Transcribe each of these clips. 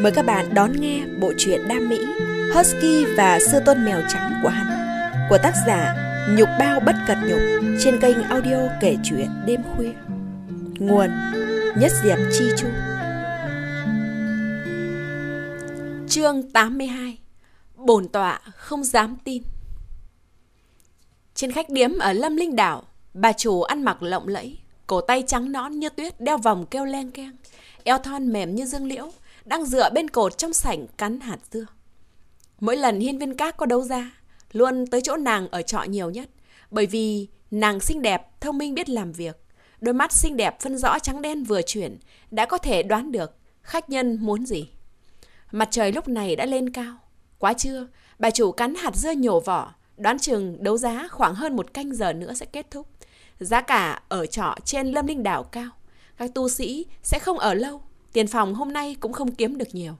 Mời các bạn đón nghe bộ truyện đam mỹ Husky và Sư Tôn Mèo Trắng của hắn của tác giả Nhục Bao Bất Cật Nhục trên kênh audio kể chuyện đêm khuya. Nguồn Nhất Diệp Chi Chu Chương 82 Bổn tọa không dám tin trên khách điếm ở Lâm Linh Đảo, bà chủ ăn mặc lộng lẫy, cổ tay trắng nõn như tuyết đeo vòng kêu len keng, eo thon mềm như dương liễu, đang dựa bên cột trong sảnh cắn hạt dưa. Mỗi lần hiên viên các có đấu ra, luôn tới chỗ nàng ở trọ nhiều nhất, bởi vì nàng xinh đẹp, thông minh biết làm việc. Đôi mắt xinh đẹp phân rõ trắng đen vừa chuyển, đã có thể đoán được khách nhân muốn gì. Mặt trời lúc này đã lên cao. Quá trưa, bà chủ cắn hạt dưa nhổ vỏ, Đoán chừng đấu giá khoảng hơn một canh giờ nữa sẽ kết thúc. Giá cả ở trọ trên Lâm Linh Đảo cao. Các tu sĩ sẽ không ở lâu. Tiền phòng hôm nay cũng không kiếm được nhiều.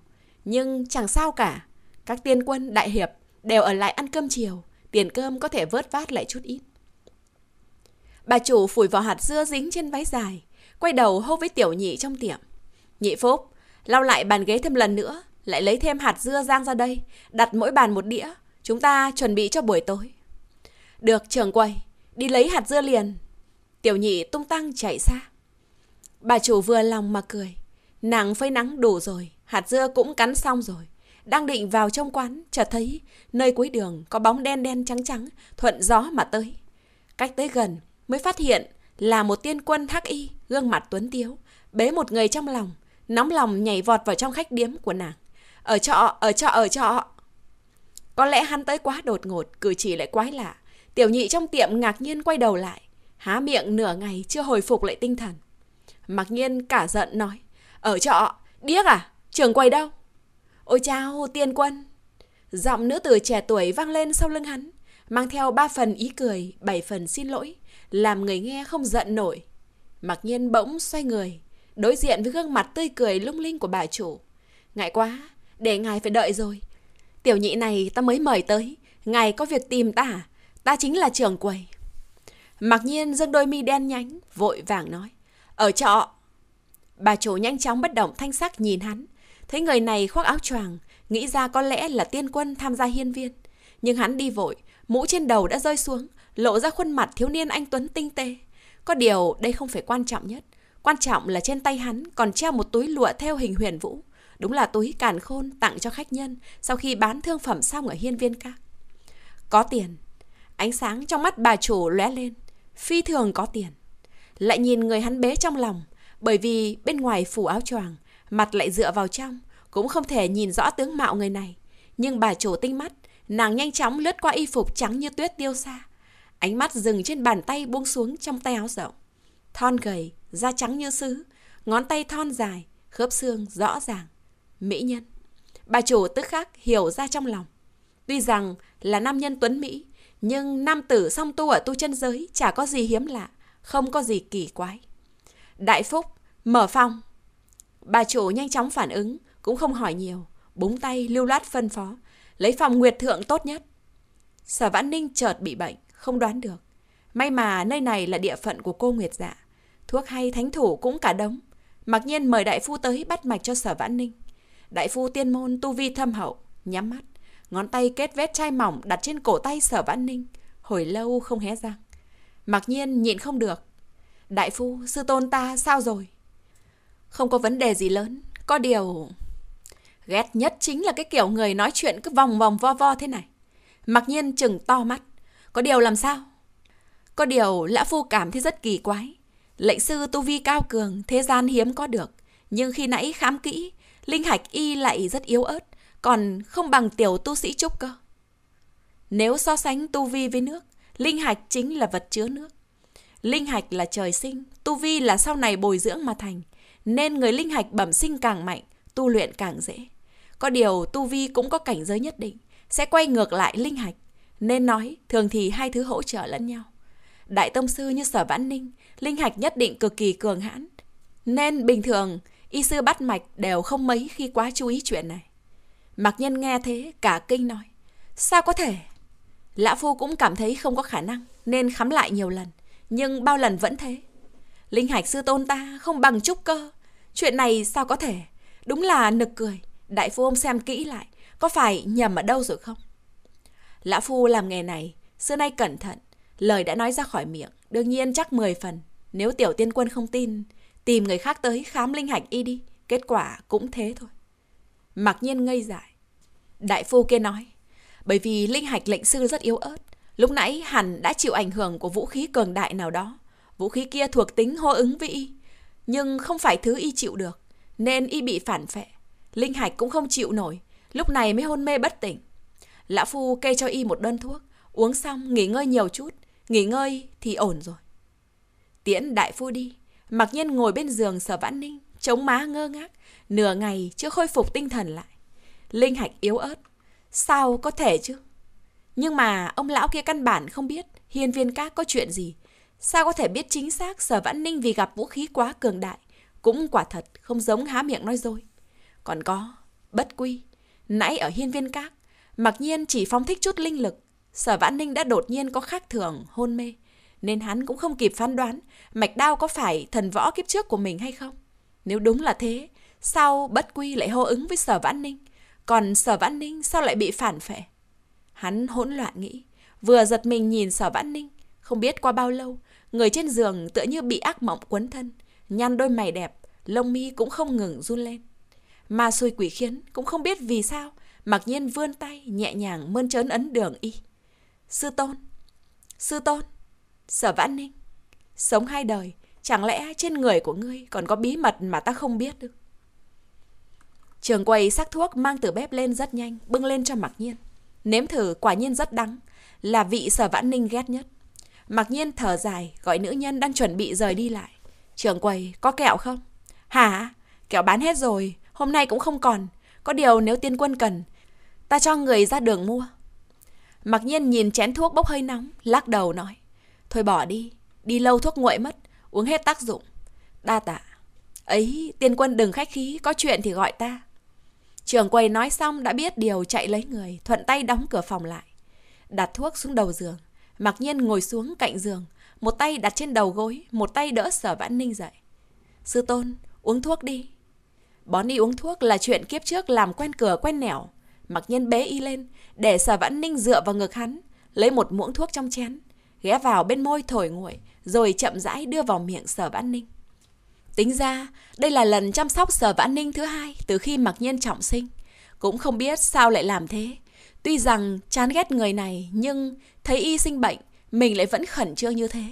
Nhưng chẳng sao cả. Các tiên quân, đại hiệp đều ở lại ăn cơm chiều. Tiền cơm có thể vớt vát lại chút ít. Bà chủ phủi vào hạt dưa dính trên váy dài. Quay đầu hô với tiểu nhị trong tiệm. Nhị Phúc, lau lại bàn ghế thêm lần nữa. Lại lấy thêm hạt dưa rang ra đây. Đặt mỗi bàn một đĩa Chúng ta chuẩn bị cho buổi tối. Được trưởng quầy, đi lấy hạt dưa liền. Tiểu nhị tung tăng chạy xa. Bà chủ vừa lòng mà cười. Nàng phơi nắng đủ rồi, hạt dưa cũng cắn xong rồi. Đang định vào trong quán, chợt thấy nơi cuối đường có bóng đen đen trắng trắng, thuận gió mà tới. Cách tới gần mới phát hiện là một tiên quân thác y, gương mặt tuấn tiếu, bế một người trong lòng, nóng lòng nhảy vọt vào trong khách điếm của nàng. Ở trọ, ở trọ, ở trọ. Có lẽ hắn tới quá đột ngột, cử chỉ lại quái lạ. Tiểu nhị trong tiệm ngạc nhiên quay đầu lại, há miệng nửa ngày chưa hồi phục lại tinh thần. Mặc nhiên cả giận nói, ở trọ, điếc à, trường quay đâu? Ôi chao, tiên quân! Giọng nữ tử trẻ tuổi vang lên sau lưng hắn, mang theo ba phần ý cười, bảy phần xin lỗi, làm người nghe không giận nổi. Mặc nhiên bỗng xoay người, đối diện với gương mặt tươi cười lung linh của bà chủ. Ngại quá, để ngài phải đợi rồi, Tiểu nhị này ta mới mời tới, ngài có việc tìm ta à? Ta chính là trưởng quầy. Mặc nhiên dương đôi mi đen nhánh, vội vàng nói. Ở trọ. Bà chủ nhanh chóng bất động thanh sắc nhìn hắn. Thấy người này khoác áo choàng, nghĩ ra có lẽ là tiên quân tham gia hiên viên. Nhưng hắn đi vội, mũ trên đầu đã rơi xuống, lộ ra khuôn mặt thiếu niên anh Tuấn tinh tế. Có điều đây không phải quan trọng nhất. Quan trọng là trên tay hắn còn treo một túi lụa theo hình huyền vũ. Đúng là túi càn khôn tặng cho khách nhân sau khi bán thương phẩm xong ở hiên viên các. Có tiền. Ánh sáng trong mắt bà chủ lóe lên. Phi thường có tiền. Lại nhìn người hắn bế trong lòng. Bởi vì bên ngoài phủ áo choàng, mặt lại dựa vào trong. Cũng không thể nhìn rõ tướng mạo người này. Nhưng bà chủ tinh mắt, nàng nhanh chóng lướt qua y phục trắng như tuyết tiêu xa. Ánh mắt dừng trên bàn tay buông xuống trong tay áo rộng. Thon gầy, da trắng như sứ, ngón tay thon dài, khớp xương rõ ràng mỹ nhân. Bà chủ tức khắc hiểu ra trong lòng. Tuy rằng là nam nhân tuấn Mỹ, nhưng nam tử song tu ở tu chân giới chả có gì hiếm lạ, không có gì kỳ quái. Đại Phúc, mở phòng. Bà chủ nhanh chóng phản ứng, cũng không hỏi nhiều, búng tay lưu loát phân phó, lấy phòng nguyệt thượng tốt nhất. Sở Vãn Ninh chợt bị bệnh, không đoán được. May mà nơi này là địa phận của cô Nguyệt Dạ, thuốc hay thánh thủ cũng cả đống. Mặc nhiên mời đại phu tới bắt mạch cho Sở Vãn Ninh. Đại phu tiên môn tu vi thâm hậu, nhắm mắt, ngón tay kết vết chai mỏng đặt trên cổ tay sở vãn ninh, hồi lâu không hé răng. Mặc nhiên nhịn không được. Đại phu, sư tôn ta sao rồi? Không có vấn đề gì lớn, có điều... Ghét nhất chính là cái kiểu người nói chuyện cứ vòng vòng vo vo thế này. Mặc nhiên chừng to mắt. Có điều làm sao? Có điều lão phu cảm thấy rất kỳ quái. Lệnh sư tu vi cao cường, thế gian hiếm có được. Nhưng khi nãy khám kỹ, Linh Hạch Y lại rất yếu ớt, còn không bằng tiểu tu sĩ trúc cơ. Nếu so sánh tu vi với nước, Linh Hạch chính là vật chứa nước. Linh Hạch là trời sinh, tu vi là sau này bồi dưỡng mà thành, nên người Linh Hạch bẩm sinh càng mạnh, tu luyện càng dễ. Có điều tu vi cũng có cảnh giới nhất định, sẽ quay ngược lại Linh Hạch, nên nói thường thì hai thứ hỗ trợ lẫn nhau. Đại Tông Sư như Sở Vãn Ninh, Linh Hạch nhất định cực kỳ cường hãn, nên bình thường y sư bắt mạch đều không mấy khi quá chú ý chuyện này. Mặc nhân nghe thế, cả kinh nói, sao có thể? Lã Phu cũng cảm thấy không có khả năng, nên khám lại nhiều lần, nhưng bao lần vẫn thế. Linh hạch sư tôn ta không bằng chút cơ, chuyện này sao có thể? Đúng là nực cười, đại phu ông xem kỹ lại, có phải nhầm ở đâu rồi không? Lã Phu làm nghề này, xưa nay cẩn thận, lời đã nói ra khỏi miệng, đương nhiên chắc 10 phần. Nếu tiểu tiên quân không tin, Tìm người khác tới khám linh hạch y đi. Kết quả cũng thế thôi. Mặc nhiên ngây dại. Đại phu kia nói. Bởi vì linh hạch lệnh sư rất yếu ớt. Lúc nãy hẳn đã chịu ảnh hưởng của vũ khí cường đại nào đó. Vũ khí kia thuộc tính hô ứng với y. Nhưng không phải thứ y chịu được. Nên y bị phản phệ. Linh hạch cũng không chịu nổi. Lúc này mới hôn mê bất tỉnh. Lão Phu kê cho y một đơn thuốc. Uống xong nghỉ ngơi nhiều chút. Nghỉ ngơi thì ổn rồi. Tiễn đại phu đi. Mặc nhiên ngồi bên giường sở vãn ninh, chống má ngơ ngác, nửa ngày chưa khôi phục tinh thần lại. Linh hạch yếu ớt, sao có thể chứ? Nhưng mà ông lão kia căn bản không biết hiên viên các có chuyện gì. Sao có thể biết chính xác sở vãn ninh vì gặp vũ khí quá cường đại, cũng quả thật không giống há miệng nói dối. Còn có, bất quy, nãy ở hiên viên các, mặc nhiên chỉ phóng thích chút linh lực, sở vãn ninh đã đột nhiên có khác thường hôn mê nên hắn cũng không kịp phán đoán mạch đao có phải thần võ kiếp trước của mình hay không. Nếu đúng là thế, sao bất quy lại hô ứng với sở vãn ninh, còn sở vãn ninh sao lại bị phản phệ? Hắn hỗn loạn nghĩ, vừa giật mình nhìn sở vãn ninh, không biết qua bao lâu, người trên giường tựa như bị ác mộng quấn thân, nhăn đôi mày đẹp, lông mi cũng không ngừng run lên. Ma xui quỷ khiến cũng không biết vì sao, mặc nhiên vươn tay nhẹ nhàng mơn trớn ấn đường y. Sư tôn, sư tôn. Sở Vãn Ninh, sống hai đời, chẳng lẽ trên người của ngươi còn có bí mật mà ta không biết được? Trường quầy sắc thuốc mang từ bếp lên rất nhanh, bưng lên cho Mạc Nhiên. Nếm thử quả nhiên rất đắng, là vị Sở Vãn Ninh ghét nhất. Mạc Nhiên thở dài, gọi nữ nhân đang chuẩn bị rời đi lại. Trường quầy, có kẹo không? Hả? Kẹo bán hết rồi, hôm nay cũng không còn. Có điều nếu tiên quân cần, ta cho người ra đường mua. Mặc nhiên nhìn chén thuốc bốc hơi nóng, lắc đầu nói. Thôi bỏ đi, đi lâu thuốc nguội mất, uống hết tác dụng. Đa tạ. Ấy, tiên quân đừng khách khí, có chuyện thì gọi ta. Trường quầy nói xong đã biết điều chạy lấy người, thuận tay đóng cửa phòng lại. Đặt thuốc xuống đầu giường, mặc nhiên ngồi xuống cạnh giường, một tay đặt trên đầu gối, một tay đỡ sở vãn ninh dậy. Sư tôn, uống thuốc đi. Bón đi uống thuốc là chuyện kiếp trước làm quen cửa quen nẻo. Mặc nhiên bế y lên, để sở vãn ninh dựa vào ngực hắn, lấy một muỗng thuốc trong chén, ghé vào bên môi thổi nguội, rồi chậm rãi đưa vào miệng Sở Vãn Ninh. Tính ra, đây là lần chăm sóc Sở Vãn Ninh thứ hai từ khi mặc nhiên trọng sinh. Cũng không biết sao lại làm thế. Tuy rằng chán ghét người này, nhưng thấy y sinh bệnh, mình lại vẫn khẩn trương như thế.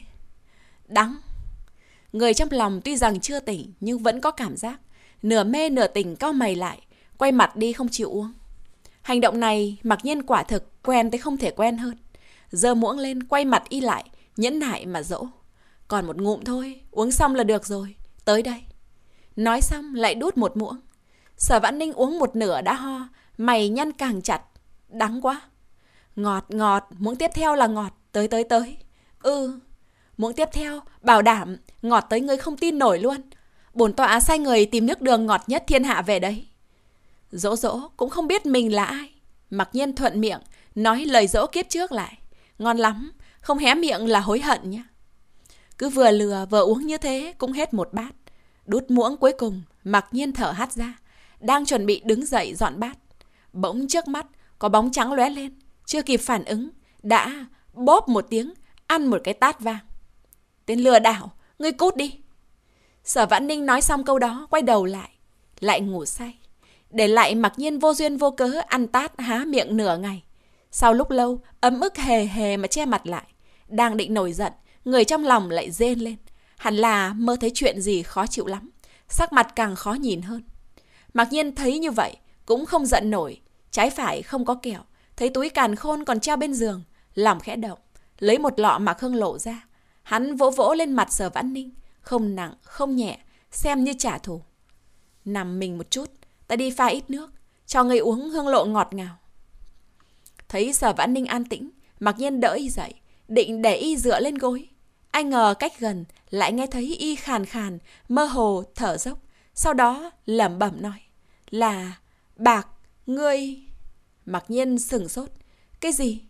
Đắng! Người trong lòng tuy rằng chưa tỉnh, nhưng vẫn có cảm giác. Nửa mê nửa tỉnh cao mày lại, quay mặt đi không chịu uống. Hành động này mặc nhiên quả thực quen tới không thể quen hơn giơ muỗng lên quay mặt y lại, nhẫn nại mà dỗ. Còn một ngụm thôi, uống xong là được rồi, tới đây. Nói xong lại đút một muỗng. Sở Vãn Ninh uống một nửa đã ho, mày nhăn càng chặt, đắng quá. Ngọt ngọt, muỗng tiếp theo là ngọt, tới tới tới. Ừ, muỗng tiếp theo, bảo đảm, ngọt tới người không tin nổi luôn. Bổn tọa sai người tìm nước đường ngọt nhất thiên hạ về đấy. Dỗ dỗ cũng không biết mình là ai. Mặc nhiên thuận miệng, nói lời dỗ kiếp trước lại. Ngon lắm, không hé miệng là hối hận nhé. Cứ vừa lừa vừa uống như thế cũng hết một bát. Đút muỗng cuối cùng, mặc nhiên thở hắt ra. Đang chuẩn bị đứng dậy dọn bát. Bỗng trước mắt, có bóng trắng lóe lên. Chưa kịp phản ứng, đã bóp một tiếng, ăn một cái tát vàng. Tên lừa đảo, ngươi cút đi. Sở Vãn Ninh nói xong câu đó, quay đầu lại. Lại ngủ say. Để lại mặc nhiên vô duyên vô cớ ăn tát há miệng nửa ngày. Sau lúc lâu, ấm ức hề hề mà che mặt lại. Đang định nổi giận, người trong lòng lại rên lên. Hẳn là mơ thấy chuyện gì khó chịu lắm. Sắc mặt càng khó nhìn hơn. Mặc nhiên thấy như vậy, cũng không giận nổi. Trái phải không có kẹo. Thấy túi càn khôn còn treo bên giường. Lòng khẽ động, lấy một lọ mạc hương lộ ra. Hắn vỗ vỗ lên mặt sở vãn ninh. Không nặng, không nhẹ, xem như trả thù. Nằm mình một chút, ta đi pha ít nước, cho người uống hương lộ ngọt ngào. Thấy sở vãn ninh an tĩnh, mặc nhiên đỡ y dậy, định để y dựa lên gối. Anh ngờ cách gần, lại nghe thấy y khàn khàn, mơ hồ, thở dốc. Sau đó lẩm bẩm nói, là bạc, ngươi... Mặc nhiên sửng sốt, cái gì?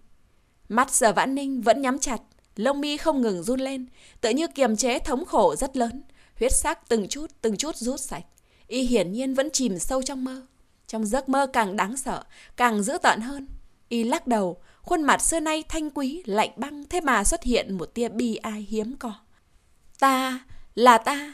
Mắt sở vãn ninh vẫn nhắm chặt, lông mi không ngừng run lên, tự như kiềm chế thống khổ rất lớn. Huyết sắc từng chút, từng chút rút sạch. Y hiển nhiên vẫn chìm sâu trong mơ. Trong giấc mơ càng đáng sợ, càng dữ tợn hơn. Y lắc đầu, khuôn mặt xưa nay thanh quý, lạnh băng thế mà xuất hiện một tia bi ai hiếm có. Ta, là ta.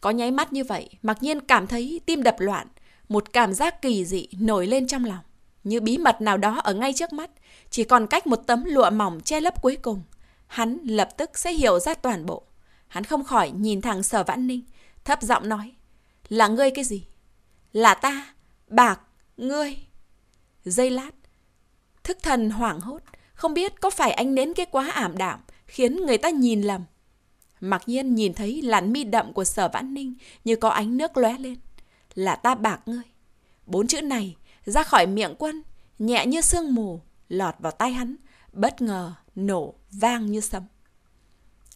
Có nháy mắt như vậy, mặc nhiên cảm thấy tim đập loạn, một cảm giác kỳ dị nổi lên trong lòng. Như bí mật nào đó ở ngay trước mắt, chỉ còn cách một tấm lụa mỏng che lấp cuối cùng. Hắn lập tức sẽ hiểu ra toàn bộ. Hắn không khỏi nhìn thẳng sở vãn ninh, thấp giọng nói. Là ngươi cái gì? Là ta, bạc, ngươi. Dây lát, Thức thần hoảng hốt, không biết có phải anh nến cái quá ảm đạm, khiến người ta nhìn lầm. Mặc nhiên nhìn thấy làn mi đậm của sở vãn ninh như có ánh nước lóe lên. Là ta bạc ngươi. Bốn chữ này ra khỏi miệng quân, nhẹ như sương mù, lọt vào tay hắn, bất ngờ, nổ, vang như sấm.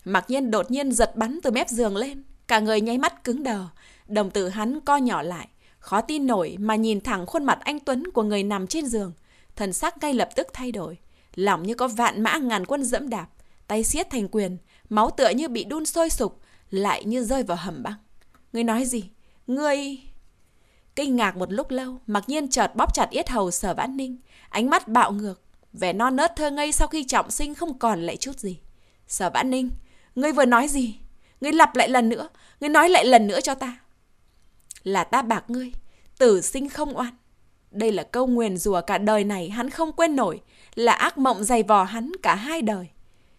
Mặc nhiên đột nhiên giật bắn từ mép giường lên, cả người nháy mắt cứng đờ, đồng tử hắn co nhỏ lại, khó tin nổi mà nhìn thẳng khuôn mặt anh Tuấn của người nằm trên giường, thần sắc ngay lập tức thay đổi. Lòng như có vạn mã ngàn quân dẫm đạp, tay siết thành quyền, máu tựa như bị đun sôi sục, lại như rơi vào hầm băng. Ngươi nói gì? Ngươi... Kinh ngạc một lúc lâu, mặc nhiên chợt bóp chặt yết hầu sở vãn ninh, ánh mắt bạo ngược, vẻ non nớt thơ ngây sau khi trọng sinh không còn lại chút gì. Sở vãn ninh, ngươi vừa nói gì? Ngươi lặp lại lần nữa, ngươi nói lại lần nữa cho ta. Là ta bạc ngươi, tử sinh không oan, đây là câu nguyền rùa cả đời này hắn không quên nổi, là ác mộng dày vò hắn cả hai đời.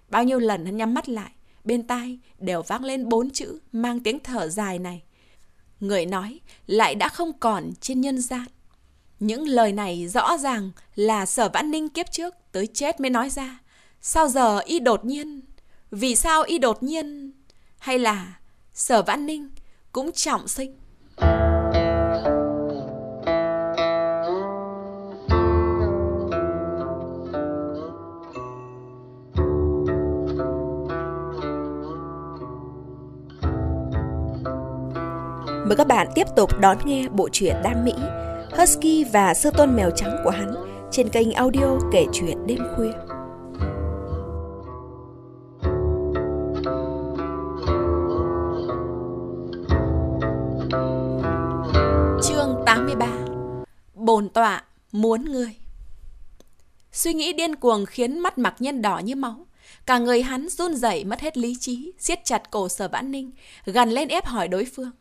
Bao nhiêu lần hắn nhắm mắt lại, bên tai đều vang lên bốn chữ mang tiếng thở dài này. Người nói lại đã không còn trên nhân gian. Những lời này rõ ràng là sở vãn ninh kiếp trước tới chết mới nói ra. Sao giờ y đột nhiên? Vì sao y đột nhiên? Hay là sở vãn ninh cũng trọng sinh? mời các bạn tiếp tục đón nghe bộ truyện Đam Mỹ, Husky và Sư Tôn Mèo Trắng của hắn trên kênh audio kể chuyện đêm khuya. Chương 83 Bồn tọa muốn người Suy nghĩ điên cuồng khiến mắt mặc nhân đỏ như máu. Cả người hắn run rẩy mất hết lý trí, siết chặt cổ sở vãn ninh, gần lên ép hỏi đối phương.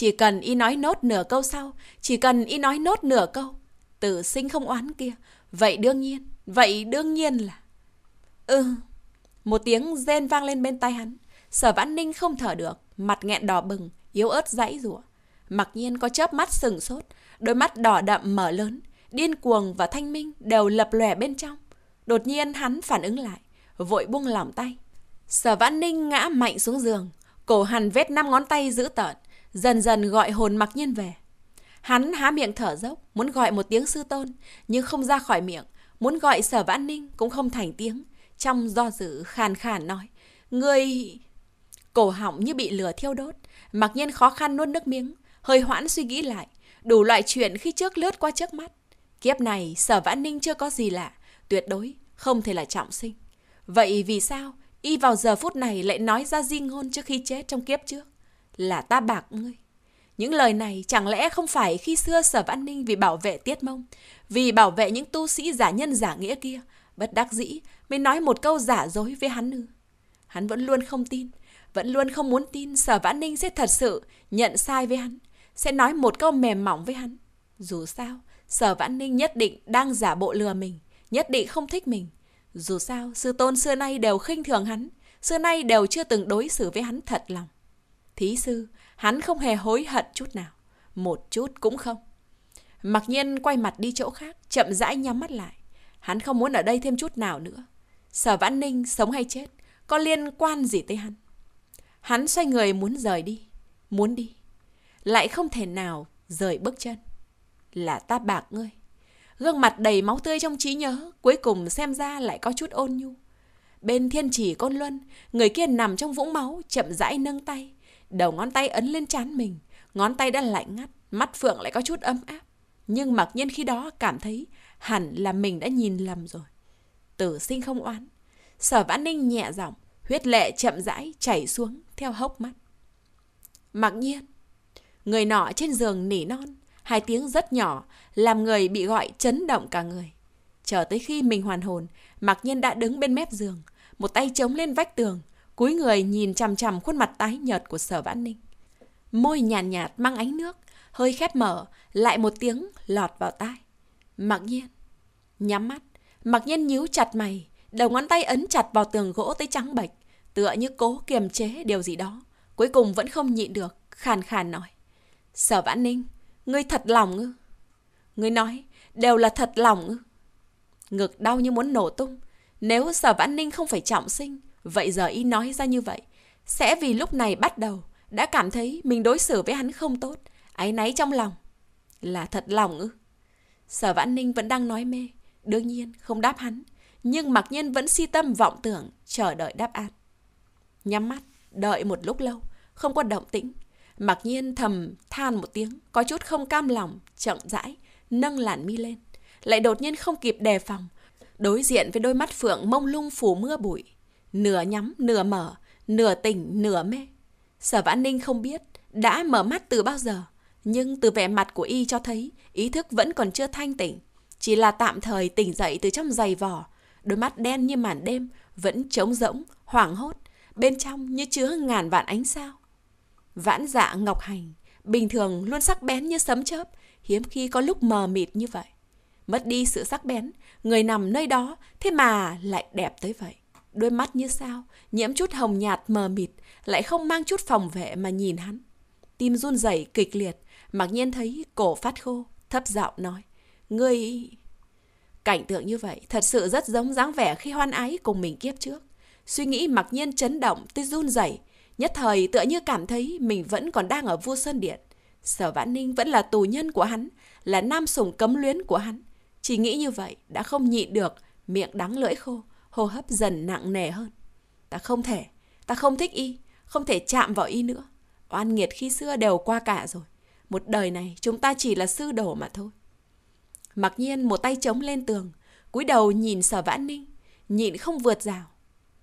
Chỉ cần y nói nốt nửa câu sau, chỉ cần y nói nốt nửa câu, tử sinh không oán kia. Vậy đương nhiên, vậy đương nhiên là... Ừ, một tiếng rên vang lên bên tai hắn. Sở vãn ninh không thở được, mặt nghẹn đỏ bừng, yếu ớt dãy rủa Mặc nhiên có chớp mắt sừng sốt, đôi mắt đỏ đậm mở lớn, điên cuồng và thanh minh đều lập lòe bên trong. Đột nhiên hắn phản ứng lại, vội buông lỏng tay. Sở vãn ninh ngã mạnh xuống giường, cổ hằn vết năm ngón tay giữ tợn, dần dần gọi hồn mặc nhiên về. Hắn há miệng thở dốc, muốn gọi một tiếng sư tôn, nhưng không ra khỏi miệng, muốn gọi sở vãn ninh cũng không thành tiếng. Trong do dự khàn khàn nói, người cổ họng như bị lửa thiêu đốt, mặc nhiên khó khăn nuốt nước miếng, hơi hoãn suy nghĩ lại, đủ loại chuyện khi trước lướt qua trước mắt. Kiếp này sở vãn ninh chưa có gì lạ, tuyệt đối không thể là trọng sinh. Vậy vì sao y vào giờ phút này lại nói ra di ngôn trước khi chết trong kiếp trước? là ta bạc ngươi. Những lời này chẳng lẽ không phải khi xưa Sở Văn Ninh vì bảo vệ Tiết Mông, vì bảo vệ những tu sĩ giả nhân giả nghĩa kia, bất đắc dĩ mới nói một câu giả dối với hắn ư. Hắn vẫn luôn không tin, vẫn luôn không muốn tin Sở Vãn Ninh sẽ thật sự nhận sai với hắn, sẽ nói một câu mềm mỏng với hắn. Dù sao, Sở Vãn Ninh nhất định đang giả bộ lừa mình, nhất định không thích mình. Dù sao, sư tôn xưa nay đều khinh thường hắn, xưa nay đều chưa từng đối xử với hắn thật lòng. Thí sư, hắn không hề hối hận chút nào. Một chút cũng không. Mặc nhiên quay mặt đi chỗ khác, chậm rãi nhắm mắt lại. Hắn không muốn ở đây thêm chút nào nữa. Sở Vãn Ninh sống hay chết, có liên quan gì tới hắn? Hắn xoay người muốn rời đi, muốn đi. Lại không thể nào rời bước chân. Là ta bạc ngươi. Gương mặt đầy máu tươi trong trí nhớ, cuối cùng xem ra lại có chút ôn nhu. Bên thiên chỉ côn luân, người kia nằm trong vũng máu, chậm rãi nâng tay. Đầu ngón tay ấn lên trán mình, ngón tay đã lạnh ngắt, mắt Phượng lại có chút ấm áp. Nhưng mặc nhiên khi đó cảm thấy hẳn là mình đã nhìn lầm rồi. Tử sinh không oán. Sở vãn ninh nhẹ giọng, huyết lệ chậm rãi chảy xuống theo hốc mắt. Mặc nhiên, người nọ trên giường nỉ non, hai tiếng rất nhỏ, làm người bị gọi chấn động cả người. Chờ tới khi mình hoàn hồn, mặc nhiên đã đứng bên mép giường, một tay chống lên vách tường, cúi người nhìn chằm chằm khuôn mặt tái nhợt của sở vãn ninh. Môi nhàn nhạt, nhạt mang ánh nước, hơi khép mở, lại một tiếng lọt vào tai. Mặc nhiên, nhắm mắt, mặc nhiên nhíu chặt mày, đầu ngón tay ấn chặt vào tường gỗ tới trắng bệch, tựa như cố kiềm chế điều gì đó. Cuối cùng vẫn không nhịn được, khàn khàn nói. Sở vãn ninh, ngươi thật lòng ư? Ngươi nói, đều là thật lòng ư? Ngực đau như muốn nổ tung. Nếu sở vãn ninh không phải trọng sinh, Vậy giờ y nói ra như vậy. Sẽ vì lúc này bắt đầu, đã cảm thấy mình đối xử với hắn không tốt, áy náy trong lòng. Là thật lòng ư? Sở Vãn Ninh vẫn đang nói mê, đương nhiên không đáp hắn, nhưng mặc nhiên vẫn si tâm vọng tưởng, chờ đợi đáp án. Nhắm mắt, đợi một lúc lâu, không có động tĩnh. Mặc nhiên thầm than một tiếng, có chút không cam lòng, chậm rãi, nâng làn mi lên. Lại đột nhiên không kịp đề phòng, đối diện với đôi mắt phượng mông lung phủ mưa bụi, Nửa nhắm, nửa mở, nửa tỉnh, nửa mê. Sở Vãn Ninh không biết đã mở mắt từ bao giờ, nhưng từ vẻ mặt của y cho thấy ý thức vẫn còn chưa thanh tỉnh, chỉ là tạm thời tỉnh dậy từ trong giày vỏ, đôi mắt đen như màn đêm vẫn trống rỗng, hoảng hốt, bên trong như chứa ngàn vạn ánh sao. Vãn dạ Ngọc Hành, bình thường luôn sắc bén như sấm chớp, hiếm khi có lúc mờ mịt như vậy. Mất đi sự sắc bén, người nằm nơi đó thế mà lại đẹp tới vậy đôi mắt như sao, nhiễm chút hồng nhạt mờ mịt, lại không mang chút phòng vệ mà nhìn hắn. Tim run rẩy kịch liệt, mặc nhiên thấy cổ phát khô, thấp giọng nói. Ngươi... Cảnh tượng như vậy thật sự rất giống dáng vẻ khi hoan ái cùng mình kiếp trước. Suy nghĩ mặc nhiên chấn động tới run rẩy nhất thời tựa như cảm thấy mình vẫn còn đang ở vua Sơn Điện. Sở Vãn Ninh vẫn là tù nhân của hắn, là nam sủng cấm luyến của hắn. Chỉ nghĩ như vậy đã không nhịn được, miệng đắng lưỡi khô hô hấp dần nặng nề hơn. Ta không thể, ta không thích y, không thể chạm vào y nữa. Oan nghiệt khi xưa đều qua cả rồi. Một đời này chúng ta chỉ là sư đồ mà thôi. Mặc nhiên một tay chống lên tường, cúi đầu nhìn sở vãn ninh, nhịn không vượt rào.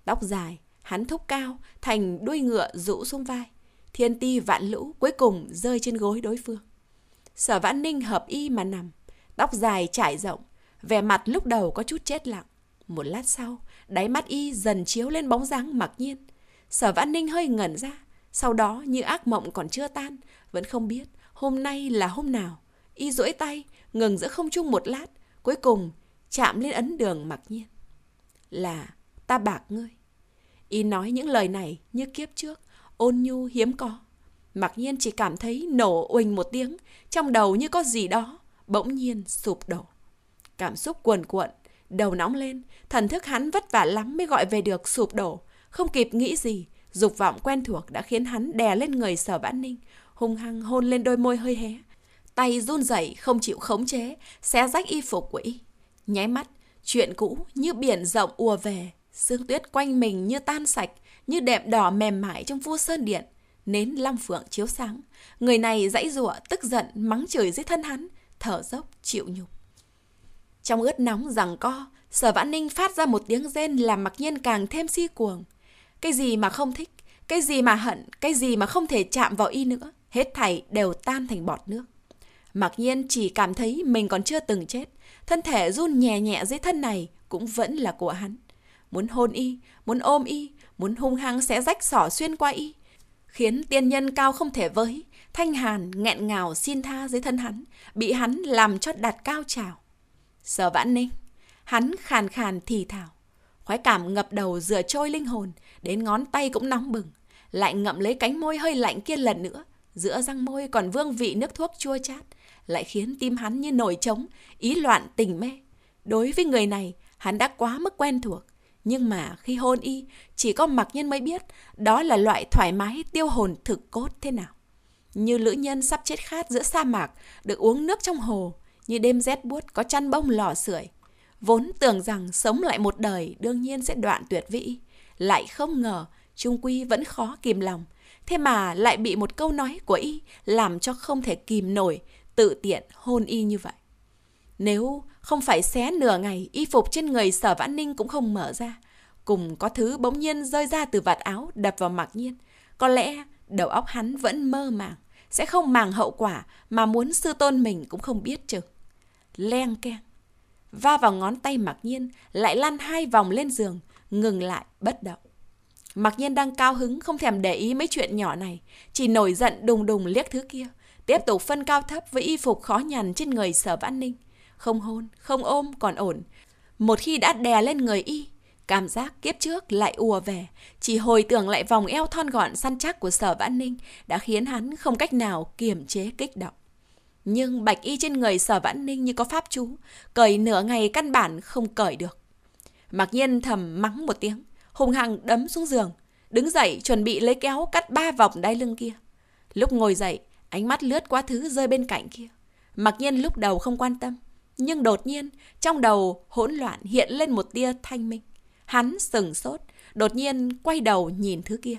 Tóc dài, hắn thúc cao, thành đuôi ngựa rũ xuống vai. Thiên ti vạn lũ cuối cùng rơi trên gối đối phương. Sở vãn ninh hợp y mà nằm, tóc dài trải rộng, vẻ mặt lúc đầu có chút chết lặng. Một lát sau, đáy mắt y dần chiếu lên bóng dáng mặc nhiên. Sở Vãn Ninh hơi ngẩn ra, sau đó như ác mộng còn chưa tan, vẫn không biết hôm nay là hôm nào. Y duỗi tay, ngừng giữa không trung một lát, cuối cùng chạm lên ấn đường mặc nhiên. Là ta bạc ngươi. Y nói những lời này như kiếp trước, ôn nhu hiếm có. Mặc nhiên chỉ cảm thấy nổ uỳnh một tiếng, trong đầu như có gì đó, bỗng nhiên sụp đổ. Cảm xúc cuồn cuộn, Đầu nóng lên, thần thức hắn vất vả lắm mới gọi về được sụp đổ. Không kịp nghĩ gì, dục vọng quen thuộc đã khiến hắn đè lên người sở vãn ninh, hung hăng hôn lên đôi môi hơi hé. Tay run rẩy không chịu khống chế, xé rách y phục quỷ, Nháy mắt, chuyện cũ như biển rộng ùa về, sương tuyết quanh mình như tan sạch, như đẹp đỏ mềm mại trong vua sơn điện nến long phượng chiếu sáng. Người này dãy rủa, tức giận, mắng chửi dưới thân hắn, thở dốc, chịu nhục. Trong ướt nóng rằng co, sở vãn ninh phát ra một tiếng rên làm mặc nhiên càng thêm si cuồng. Cái gì mà không thích, cái gì mà hận, cái gì mà không thể chạm vào y nữa, hết thảy đều tan thành bọt nước. Mặc nhiên chỉ cảm thấy mình còn chưa từng chết, thân thể run nhẹ nhẹ dưới thân này cũng vẫn là của hắn. Muốn hôn y, muốn ôm y, muốn hung hăng sẽ rách sỏ xuyên qua y, khiến tiên nhân cao không thể với, thanh hàn nghẹn ngào xin tha dưới thân hắn, bị hắn làm cho đạt cao trào. Sở vãn ninh, hắn khàn khàn thì thào. Khoái cảm ngập đầu rửa trôi linh hồn, đến ngón tay cũng nóng bừng. Lại ngậm lấy cánh môi hơi lạnh kia lần nữa, giữa răng môi còn vương vị nước thuốc chua chát. Lại khiến tim hắn như nổi trống, ý loạn tình mê. Đối với người này, hắn đã quá mức quen thuộc. Nhưng mà khi hôn y, chỉ có mặc nhân mới biết đó là loại thoải mái tiêu hồn thực cốt thế nào. Như lữ nhân sắp chết khát giữa sa mạc, được uống nước trong hồ, như đêm rét buốt có chăn bông lò sưởi vốn tưởng rằng sống lại một đời đương nhiên sẽ đoạn tuyệt vĩ lại không ngờ trung quy vẫn khó kìm lòng thế mà lại bị một câu nói của y làm cho không thể kìm nổi tự tiện hôn y như vậy nếu không phải xé nửa ngày y phục trên người sở vãn ninh cũng không mở ra cùng có thứ bỗng nhiên rơi ra từ vạt áo đập vào mặc nhiên có lẽ đầu óc hắn vẫn mơ màng sẽ không màng hậu quả mà muốn sư tôn mình cũng không biết chừng Leng keng. Va vào ngón tay mặc nhiên, lại lăn hai vòng lên giường, ngừng lại bất động. Mặc nhiên đang cao hứng không thèm để ý mấy chuyện nhỏ này, chỉ nổi giận đùng đùng liếc thứ kia, tiếp tục phân cao thấp với y phục khó nhằn trên người sở vãn ninh. Không hôn, không ôm còn ổn. Một khi đã đè lên người y, cảm giác kiếp trước lại ùa về, chỉ hồi tưởng lại vòng eo thon gọn săn chắc của sở vãn ninh đã khiến hắn không cách nào kiềm chế kích động. Nhưng bạch y trên người sở vãn ninh như có pháp chú, cởi nửa ngày căn bản không cởi được. Mặc nhiên thầm mắng một tiếng, hùng hằng đấm xuống giường, đứng dậy chuẩn bị lấy kéo cắt ba vòng đai lưng kia. Lúc ngồi dậy, ánh mắt lướt qua thứ rơi bên cạnh kia. Mặc nhiên lúc đầu không quan tâm, nhưng đột nhiên trong đầu hỗn loạn hiện lên một tia thanh minh. Hắn sừng sốt, đột nhiên quay đầu nhìn thứ kia.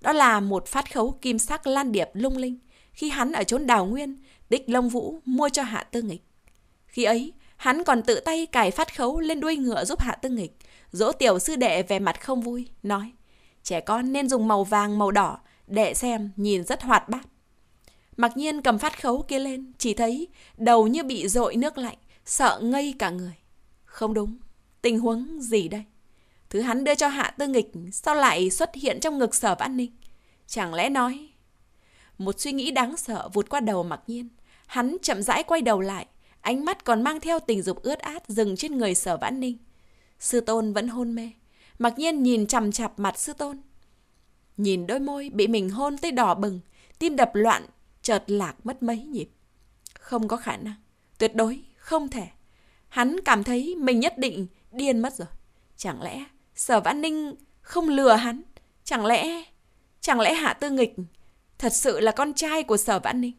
Đó là một phát khấu kim sắc lan điệp lung linh. Khi hắn ở chốn đào nguyên, Đích Long Vũ mua cho Hạ Tư Nghịch. Khi ấy, hắn còn tự tay cài phát khấu lên đuôi ngựa giúp Hạ Tư Nghịch, dỗ tiểu sư đệ về mặt không vui, nói Trẻ con nên dùng màu vàng màu đỏ, để xem nhìn rất hoạt bát. Mặc nhiên cầm phát khấu kia lên, chỉ thấy đầu như bị dội nước lạnh, sợ ngây cả người. Không đúng, tình huống gì đây? Thứ hắn đưa cho Hạ Tư Nghịch sao lại xuất hiện trong ngực sở an ninh? Chẳng lẽ nói... Một suy nghĩ đáng sợ vụt qua đầu mặc nhiên. Hắn chậm rãi quay đầu lại, ánh mắt còn mang theo tình dục ướt át dừng trên người sở vãn ninh. Sư tôn vẫn hôn mê, mặc nhiên nhìn chằm chặp mặt sư tôn. Nhìn đôi môi bị mình hôn tới đỏ bừng, tim đập loạn, chợt lạc mất mấy nhịp. Không có khả năng, tuyệt đối, không thể. Hắn cảm thấy mình nhất định điên mất rồi. Chẳng lẽ sở vãn ninh không lừa hắn? Chẳng lẽ, chẳng lẽ hạ tư nghịch thật sự là con trai của sở vãn ninh?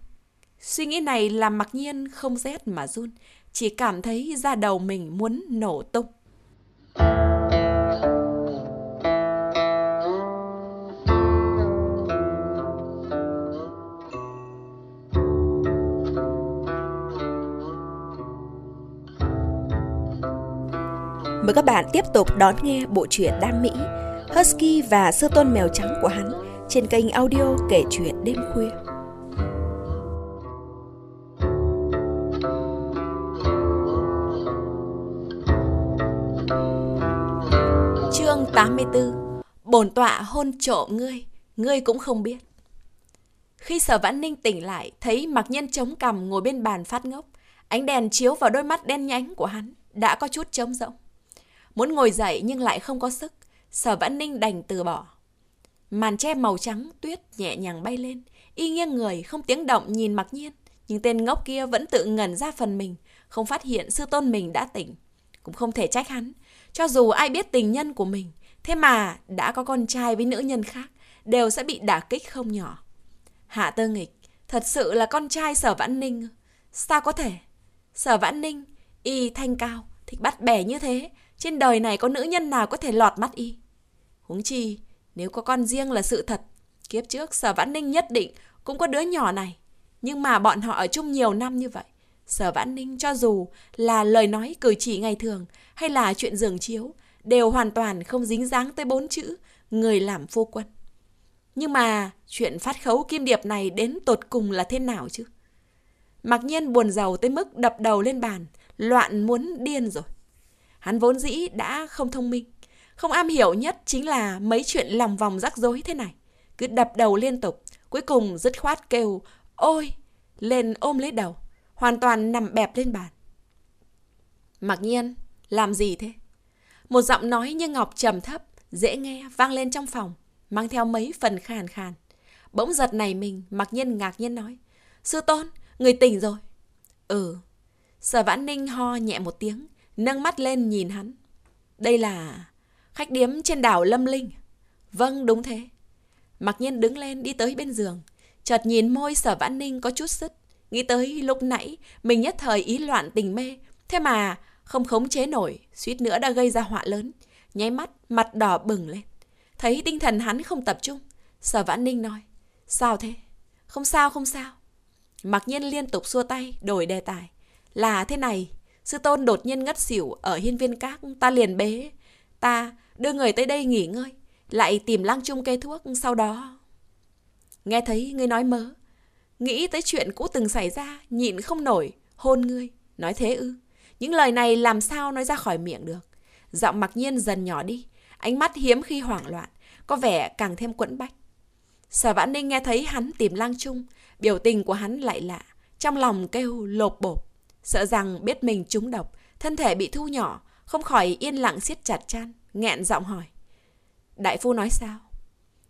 Suy nghĩ này làm mặc nhiên không rét mà run, chỉ cảm thấy da đầu mình muốn nổ tung. Mời các bạn tiếp tục đón nghe bộ truyện Đam Mỹ, Husky và Sư Tôn Mèo Trắng của hắn trên kênh audio kể chuyện đêm khuya. chương 84 Bổn tọa hôn trộm ngươi, ngươi cũng không biết. Khi sở vãn ninh tỉnh lại, thấy mặc nhân chống cằm ngồi bên bàn phát ngốc. Ánh đèn chiếu vào đôi mắt đen nhánh của hắn, đã có chút trống rỗng. Muốn ngồi dậy nhưng lại không có sức, sở vãn ninh đành từ bỏ. Màn che màu trắng tuyết nhẹ nhàng bay lên, y nghiêng người không tiếng động nhìn mặc nhiên. Nhưng tên ngốc kia vẫn tự ngẩn ra phần mình, không phát hiện sư tôn mình đã tỉnh. Cũng không thể trách hắn, cho dù ai biết tình nhân của mình, thế mà đã có con trai với nữ nhân khác, đều sẽ bị đả kích không nhỏ. Hạ Tơ Nghịch thật sự là con trai Sở Vãn Ninh. Sao có thể? Sở Vãn Ninh, y thanh cao, thích bắt bẻ như thế. Trên đời này có nữ nhân nào có thể lọt mắt y? Huống chi, nếu có con riêng là sự thật. Kiếp trước Sở Vãn Ninh nhất định cũng có đứa nhỏ này. Nhưng mà bọn họ ở chung nhiều năm như vậy. Sở Vãn Ninh cho dù là lời nói cử chỉ ngày thường hay là chuyện giường chiếu đều hoàn toàn không dính dáng tới bốn chữ người làm phu quân. Nhưng mà chuyện phát khấu kim điệp này đến tột cùng là thế nào chứ? Mặc nhiên buồn giàu tới mức đập đầu lên bàn, loạn muốn điên rồi. Hắn vốn dĩ đã không thông minh, không am hiểu nhất chính là mấy chuyện lòng vòng rắc rối thế này. Cứ đập đầu liên tục, cuối cùng dứt khoát kêu, ôi, lên ôm lấy đầu hoàn toàn nằm bẹp lên bàn. Mặc nhiên, làm gì thế? Một giọng nói như ngọc trầm thấp, dễ nghe vang lên trong phòng, mang theo mấy phần khàn khàn. Bỗng giật này mình, mặc nhiên ngạc nhiên nói. Sư tôn, người tỉnh rồi. Ừ. Sở vãn ninh ho nhẹ một tiếng, nâng mắt lên nhìn hắn. Đây là khách điếm trên đảo Lâm Linh. Vâng, đúng thế. Mặc nhiên đứng lên đi tới bên giường, chợt nhìn môi sở vãn ninh có chút sứt. Nghĩ tới lúc nãy, mình nhất thời ý loạn tình mê, thế mà không khống chế nổi, suýt nữa đã gây ra họa lớn. Nháy mắt, mặt đỏ bừng lên. Thấy tinh thần hắn không tập trung, sở vãn ninh nói, sao thế? Không sao, không sao. Mặc nhiên liên tục xua tay, đổi đề tài. Là thế này, sư tôn đột nhiên ngất xỉu ở hiên viên các, ta liền bế. Ta đưa người tới đây nghỉ ngơi, lại tìm lang trung kê thuốc sau đó. Nghe thấy ngươi nói mớ, Nghĩ tới chuyện cũ từng xảy ra, nhịn không nổi, hôn ngươi, nói thế ư. Những lời này làm sao nói ra khỏi miệng được. Giọng mặc nhiên dần nhỏ đi, ánh mắt hiếm khi hoảng loạn, có vẻ càng thêm quẫn bách. Sở vãn ninh nghe thấy hắn tìm lang chung biểu tình của hắn lại lạ, trong lòng kêu lột bột. Sợ rằng biết mình trúng độc, thân thể bị thu nhỏ, không khỏi yên lặng siết chặt chan, nghẹn giọng hỏi. Đại phu nói sao?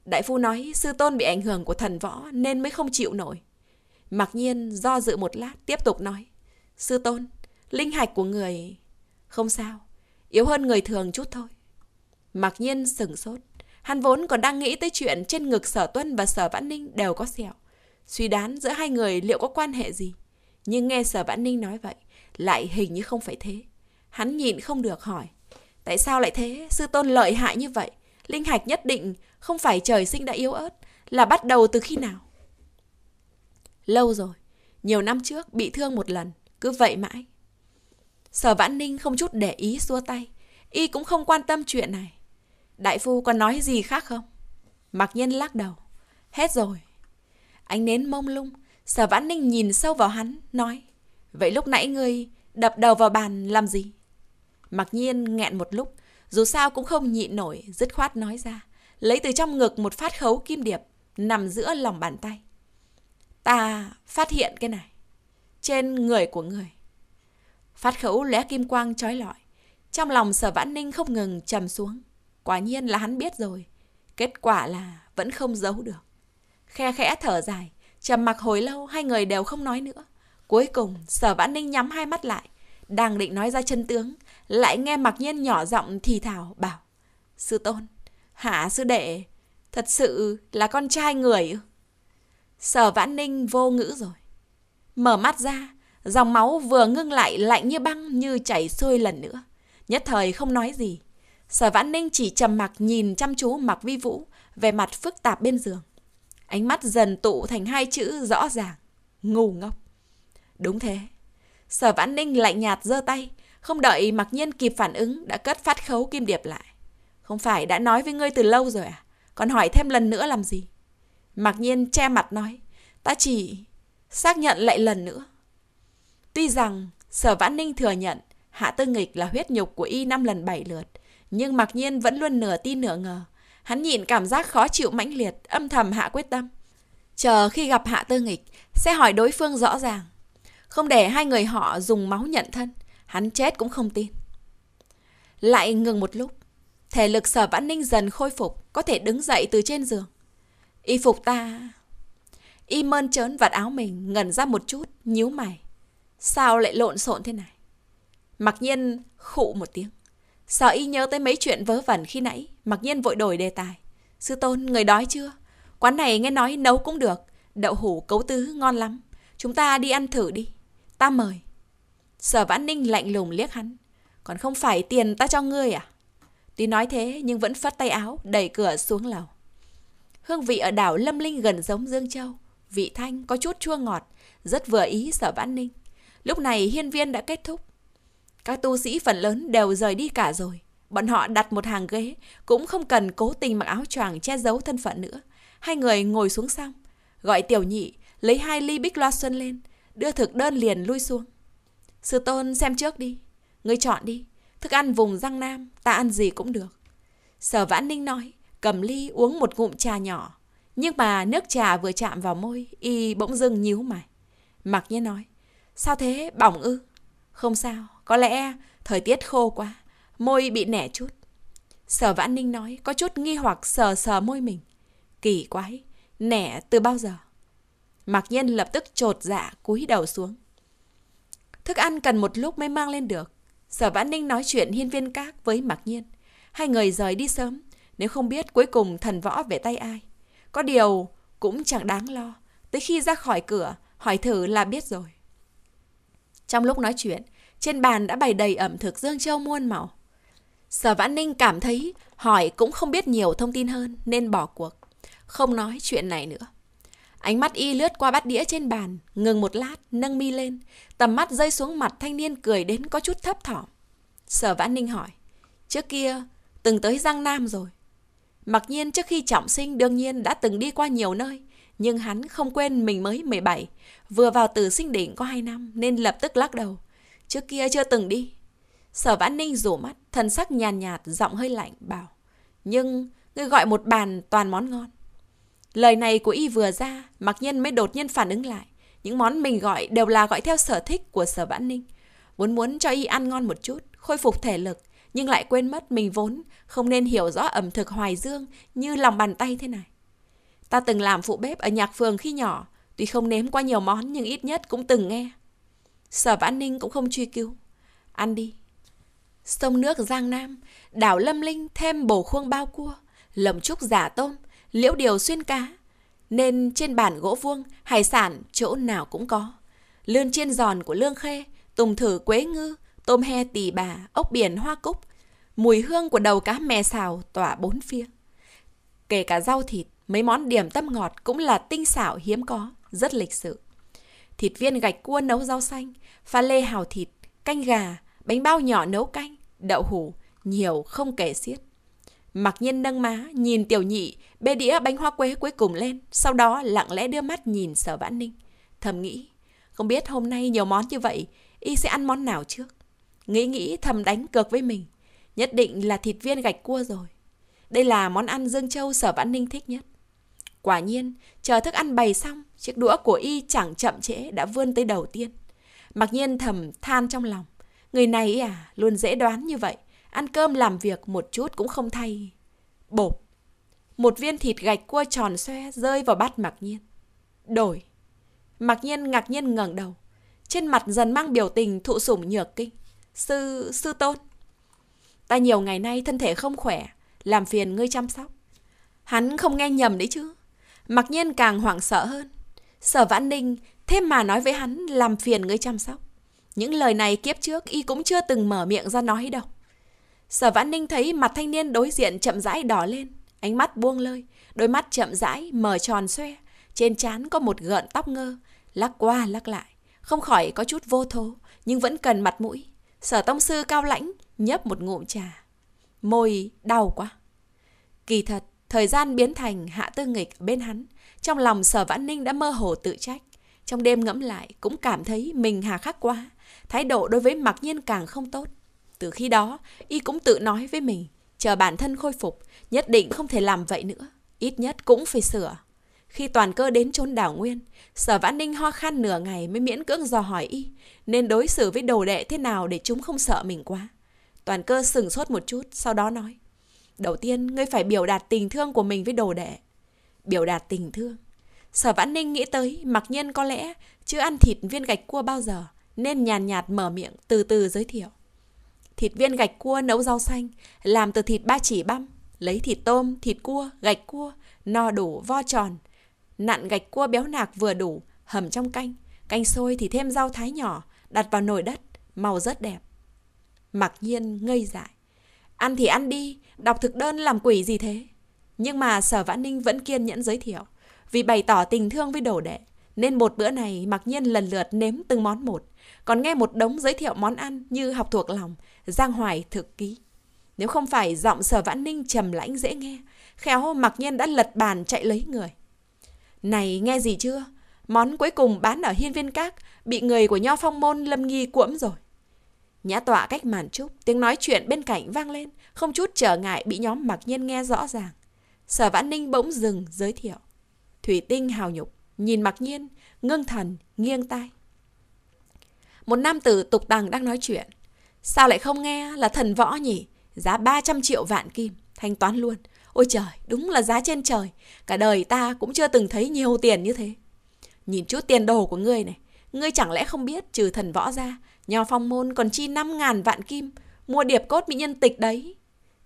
Đại phu nói sư tôn bị ảnh hưởng của thần võ nên mới không chịu nổi. Mặc nhiên do dự một lát tiếp tục nói. Sư tôn, linh hạch của người... Không sao, yếu hơn người thường chút thôi. Mặc nhiên sừng sốt. Hắn vốn còn đang nghĩ tới chuyện trên ngực sở tuân và sở vãn ninh đều có sẹo. Suy đoán giữa hai người liệu có quan hệ gì. Nhưng nghe sở vãn ninh nói vậy, lại hình như không phải thế. Hắn nhìn không được hỏi. Tại sao lại thế? Sư tôn lợi hại như vậy. Linh hạch nhất định không phải trời sinh đã yếu ớt, là bắt đầu từ khi nào? lâu rồi, nhiều năm trước bị thương một lần, cứ vậy mãi. Sở Vãn Ninh không chút để ý xua tay, y cũng không quan tâm chuyện này. Đại phu còn nói gì khác không? Mặc nhiên lắc đầu, hết rồi. Ánh nến mông lung, Sở Vãn Ninh nhìn sâu vào hắn, nói, vậy lúc nãy ngươi đập đầu vào bàn làm gì? Mặc nhiên nghẹn một lúc, dù sao cũng không nhịn nổi, dứt khoát nói ra, lấy từ trong ngực một phát khấu kim điệp, nằm giữa lòng bàn tay ta phát hiện cái này trên người của người. Phát khẩu lóe kim quang trói lọi, trong lòng sở vãn ninh không ngừng trầm xuống. Quả nhiên là hắn biết rồi, kết quả là vẫn không giấu được. Khe khẽ thở dài, trầm mặc hồi lâu hai người đều không nói nữa. Cuối cùng sở vãn ninh nhắm hai mắt lại, đang định nói ra chân tướng, lại nghe mặc nhiên nhỏ giọng thì thào bảo. Sư tôn, hả sư đệ, thật sự là con trai người ư? Sở Vãn Ninh vô ngữ rồi. Mở mắt ra, dòng máu vừa ngưng lại lạnh như băng như chảy xuôi lần nữa. Nhất thời không nói gì. Sở Vãn Ninh chỉ trầm mặc nhìn chăm chú mặc Vi Vũ, về mặt phức tạp bên giường. Ánh mắt dần tụ thành hai chữ rõ ràng, ngu ngốc. Đúng thế. Sở Vãn Ninh lạnh nhạt giơ tay, không đợi Mặc Nhiên kịp phản ứng đã cất phát khấu kim điệp lại. Không phải đã nói với ngươi từ lâu rồi à? Còn hỏi thêm lần nữa làm gì? Mặc nhiên che mặt nói, ta chỉ xác nhận lại lần nữa. Tuy rằng Sở Vãn Ninh thừa nhận Hạ Tư Nghịch là huyết nhục của y năm lần bảy lượt, nhưng Mặc Nhiên vẫn luôn nửa tin nửa ngờ. Hắn nhịn cảm giác khó chịu mãnh liệt, âm thầm hạ quyết tâm. Chờ khi gặp Hạ Tư Nghịch, sẽ hỏi đối phương rõ ràng. Không để hai người họ dùng máu nhận thân, hắn chết cũng không tin. Lại ngừng một lúc, thể lực sở vãn ninh dần khôi phục, có thể đứng dậy từ trên giường. Y phục ta... Y mơn trớn vạt áo mình, ngẩn ra một chút, nhíu mày. Sao lại lộn xộn thế này? Mặc nhiên khụ một tiếng. Sợ y nhớ tới mấy chuyện vớ vẩn khi nãy, mặc nhiên vội đổi đề tài. Sư tôn, người đói chưa? Quán này nghe nói nấu cũng được. Đậu hủ cấu tứ ngon lắm. Chúng ta đi ăn thử đi. Ta mời. Sở vãn ninh lạnh lùng liếc hắn. Còn không phải tiền ta cho ngươi à? Tuy nói thế nhưng vẫn phất tay áo, đẩy cửa xuống lầu. Hương vị ở đảo Lâm Linh gần giống Dương Châu, vị thanh có chút chua ngọt, rất vừa ý Sở Vãn Ninh. Lúc này hiên viên đã kết thúc. Các tu sĩ phần lớn đều rời đi cả rồi. Bọn họ đặt một hàng ghế, cũng không cần cố tình mặc áo choàng che giấu thân phận nữa. Hai người ngồi xuống xong, gọi tiểu nhị, lấy hai ly bích loa xuân lên, đưa thực đơn liền lui xuống. Sư tôn xem trước đi, ngươi chọn đi, thức ăn vùng răng nam, ta ăn gì cũng được. Sở Vãn Ninh nói, cầm ly uống một ngụm trà nhỏ. Nhưng mà nước trà vừa chạm vào môi, y bỗng dưng nhíu mày. Mặc nhiên nói, sao thế, bỏng ư? Không sao, có lẽ thời tiết khô quá, môi bị nẻ chút. Sở Vãn Ninh nói, có chút nghi hoặc sờ sờ môi mình. Kỳ quái, nẻ từ bao giờ? Mặc nhiên lập tức trột dạ cúi đầu xuống. Thức ăn cần một lúc mới mang lên được. Sở Vãn Ninh nói chuyện hiên viên các với Mặc nhiên. Hai người rời đi sớm, nếu không biết cuối cùng thần võ về tay ai. Có điều cũng chẳng đáng lo. Tới khi ra khỏi cửa, hỏi thử là biết rồi. Trong lúc nói chuyện, trên bàn đã bày đầy ẩm thực dương châu muôn màu. Sở Vãn Ninh cảm thấy hỏi cũng không biết nhiều thông tin hơn nên bỏ cuộc. Không nói chuyện này nữa. Ánh mắt y lướt qua bát đĩa trên bàn, ngừng một lát, nâng mi lên. Tầm mắt rơi xuống mặt thanh niên cười đến có chút thấp thỏm. Sở Vãn Ninh hỏi, trước kia từng tới Giang Nam rồi, Mặc nhiên trước khi trọng sinh đương nhiên đã từng đi qua nhiều nơi, nhưng hắn không quên mình mới 17, vừa vào từ sinh đỉnh có 2 năm nên lập tức lắc đầu. Trước kia chưa từng đi. Sở Vãn Ninh rủ mắt, thần sắc nhàn nhạt, giọng hơi lạnh, bảo. Nhưng ngươi gọi một bàn toàn món ngon. Lời này của y vừa ra, mặc nhiên mới đột nhiên phản ứng lại. Những món mình gọi đều là gọi theo sở thích của sở Vãn Ninh. Muốn muốn cho y ăn ngon một chút, khôi phục thể lực, nhưng lại quên mất mình vốn không nên hiểu rõ ẩm thực Hoài Dương như lòng bàn tay thế này. Ta từng làm phụ bếp ở nhạc phường khi nhỏ, tuy không nếm qua nhiều món nhưng ít nhất cũng từng nghe. Sở Vãn Ninh cũng không truy cứu. Ăn đi. Sông nước Giang Nam, đảo Lâm Linh thêm bổ khuông bao cua, lồng trúc giả tôm, liễu điều xuyên cá. Nên trên bàn gỗ vuông, hải sản chỗ nào cũng có. Lươn chiên giòn của Lương Khê, tùng thử quế ngư, tôm he tỳ bà, ốc biển hoa cúc, mùi hương của đầu cá mè xào tỏa bốn phía. Kể cả rau thịt, mấy món điểm tâm ngọt cũng là tinh xảo hiếm có, rất lịch sự. Thịt viên gạch cua nấu rau xanh, pha lê hào thịt, canh gà, bánh bao nhỏ nấu canh, đậu hủ, nhiều không kể xiết. Mặc nhiên nâng má, nhìn tiểu nhị, bê đĩa bánh hoa quế cuối cùng lên, sau đó lặng lẽ đưa mắt nhìn sở vãn ninh. Thầm nghĩ, không biết hôm nay nhiều món như vậy, y sẽ ăn món nào trước. Nghĩ nghĩ thầm đánh cược với mình, Nhất định là thịt viên gạch cua rồi. Đây là món ăn Dương Châu Sở Vãn Ninh thích nhất. Quả nhiên, chờ thức ăn bày xong, chiếc đũa của y chẳng chậm trễ đã vươn tới đầu tiên. Mặc nhiên thầm than trong lòng. Người này à, luôn dễ đoán như vậy. Ăn cơm làm việc một chút cũng không thay. Bộp. Một viên thịt gạch cua tròn xoe rơi vào bát mặc nhiên. Đổi. Mặc nhiên ngạc nhiên ngẩng đầu. Trên mặt dần mang biểu tình thụ sủng nhược kinh. Sư, sư tôn. Ta nhiều ngày nay thân thể không khỏe, làm phiền ngươi chăm sóc. Hắn không nghe nhầm đấy chứ. Mặc nhiên càng hoảng sợ hơn. Sở Vãn Ninh thêm mà nói với hắn làm phiền ngươi chăm sóc. Những lời này kiếp trước y cũng chưa từng mở miệng ra nói đâu. Sở Vãn Ninh thấy mặt thanh niên đối diện chậm rãi đỏ lên, ánh mắt buông lơi, đôi mắt chậm rãi mở tròn xoe, trên trán có một gợn tóc ngơ, lắc qua lắc lại, không khỏi có chút vô thố, nhưng vẫn cần mặt mũi. Sở Tông sư cao lãnh nhấp một ngụm trà. Môi đau quá. Kỳ thật, thời gian biến thành hạ tư nghịch bên hắn. Trong lòng sở vãn ninh đã mơ hồ tự trách. Trong đêm ngẫm lại cũng cảm thấy mình hà khắc quá. Thái độ đối với mặc nhiên càng không tốt. Từ khi đó, y cũng tự nói với mình. Chờ bản thân khôi phục, nhất định không thể làm vậy nữa. Ít nhất cũng phải sửa. Khi toàn cơ đến chốn đảo nguyên, sở vãn ninh ho khan nửa ngày mới miễn cưỡng dò hỏi y. Nên đối xử với đầu đệ thế nào để chúng không sợ mình quá. Toàn cơ sừng sốt một chút, sau đó nói. Đầu tiên, ngươi phải biểu đạt tình thương của mình với đồ đệ. Biểu đạt tình thương. Sở Vãn Ninh nghĩ tới, mặc nhiên có lẽ chưa ăn thịt viên gạch cua bao giờ, nên nhàn nhạt mở miệng từ từ giới thiệu. Thịt viên gạch cua nấu rau xanh, làm từ thịt ba chỉ băm, lấy thịt tôm, thịt cua, gạch cua, no đủ, vo tròn. Nặn gạch cua béo nạc vừa đủ, hầm trong canh. Canh sôi thì thêm rau thái nhỏ, đặt vào nồi đất, màu rất đẹp mặc nhiên ngây dại. Ăn thì ăn đi, đọc thực đơn làm quỷ gì thế? Nhưng mà Sở Vãn Ninh vẫn kiên nhẫn giới thiệu. Vì bày tỏ tình thương với đồ đệ, nên một bữa này mặc nhiên lần lượt nếm từng món một. Còn nghe một đống giới thiệu món ăn như học thuộc lòng, giang hoài thực ký. Nếu không phải giọng Sở Vãn Ninh trầm lãnh dễ nghe, khéo mặc nhiên đã lật bàn chạy lấy người. Này nghe gì chưa? Món cuối cùng bán ở hiên viên các bị người của Nho Phong Môn Lâm Nghi cuỗm rồi. Nhã tọa cách màn trúc, tiếng nói chuyện bên cạnh vang lên, không chút trở ngại bị nhóm mặc nhiên nghe rõ ràng. Sở Vãn Ninh bỗng dừng giới thiệu. Thủy Tinh hào nhục, nhìn mặc nhiên, ngưng thần, nghiêng tai. Một nam tử tục tằng đang nói chuyện. Sao lại không nghe là thần võ nhỉ? Giá 300 triệu vạn kim, thanh toán luôn. Ôi trời, đúng là giá trên trời. Cả đời ta cũng chưa từng thấy nhiều tiền như thế. Nhìn chút tiền đồ của ngươi này, ngươi chẳng lẽ không biết trừ thần võ ra, Nho phong môn còn chi 5.000 vạn kim mua điệp cốt mỹ nhân tịch đấy.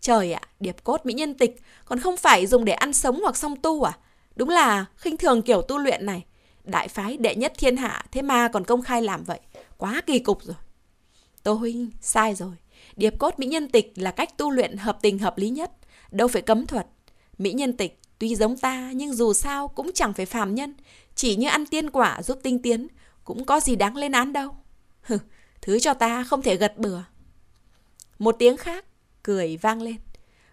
Trời ạ, à, điệp cốt mỹ nhân tịch còn không phải dùng để ăn sống hoặc song tu à? Đúng là khinh thường kiểu tu luyện này. Đại phái đệ nhất thiên hạ thế mà còn công khai làm vậy. Quá kỳ cục rồi. tôi Huynh, sai rồi. Điệp cốt mỹ nhân tịch là cách tu luyện hợp tình hợp lý nhất. Đâu phải cấm thuật. Mỹ nhân tịch tuy giống ta nhưng dù sao cũng chẳng phải phàm nhân. Chỉ như ăn tiên quả giúp tinh tiến cũng có gì đáng lên án đâu. Hừ, Thứ cho ta không thể gật bừa. Một tiếng khác, cười vang lên.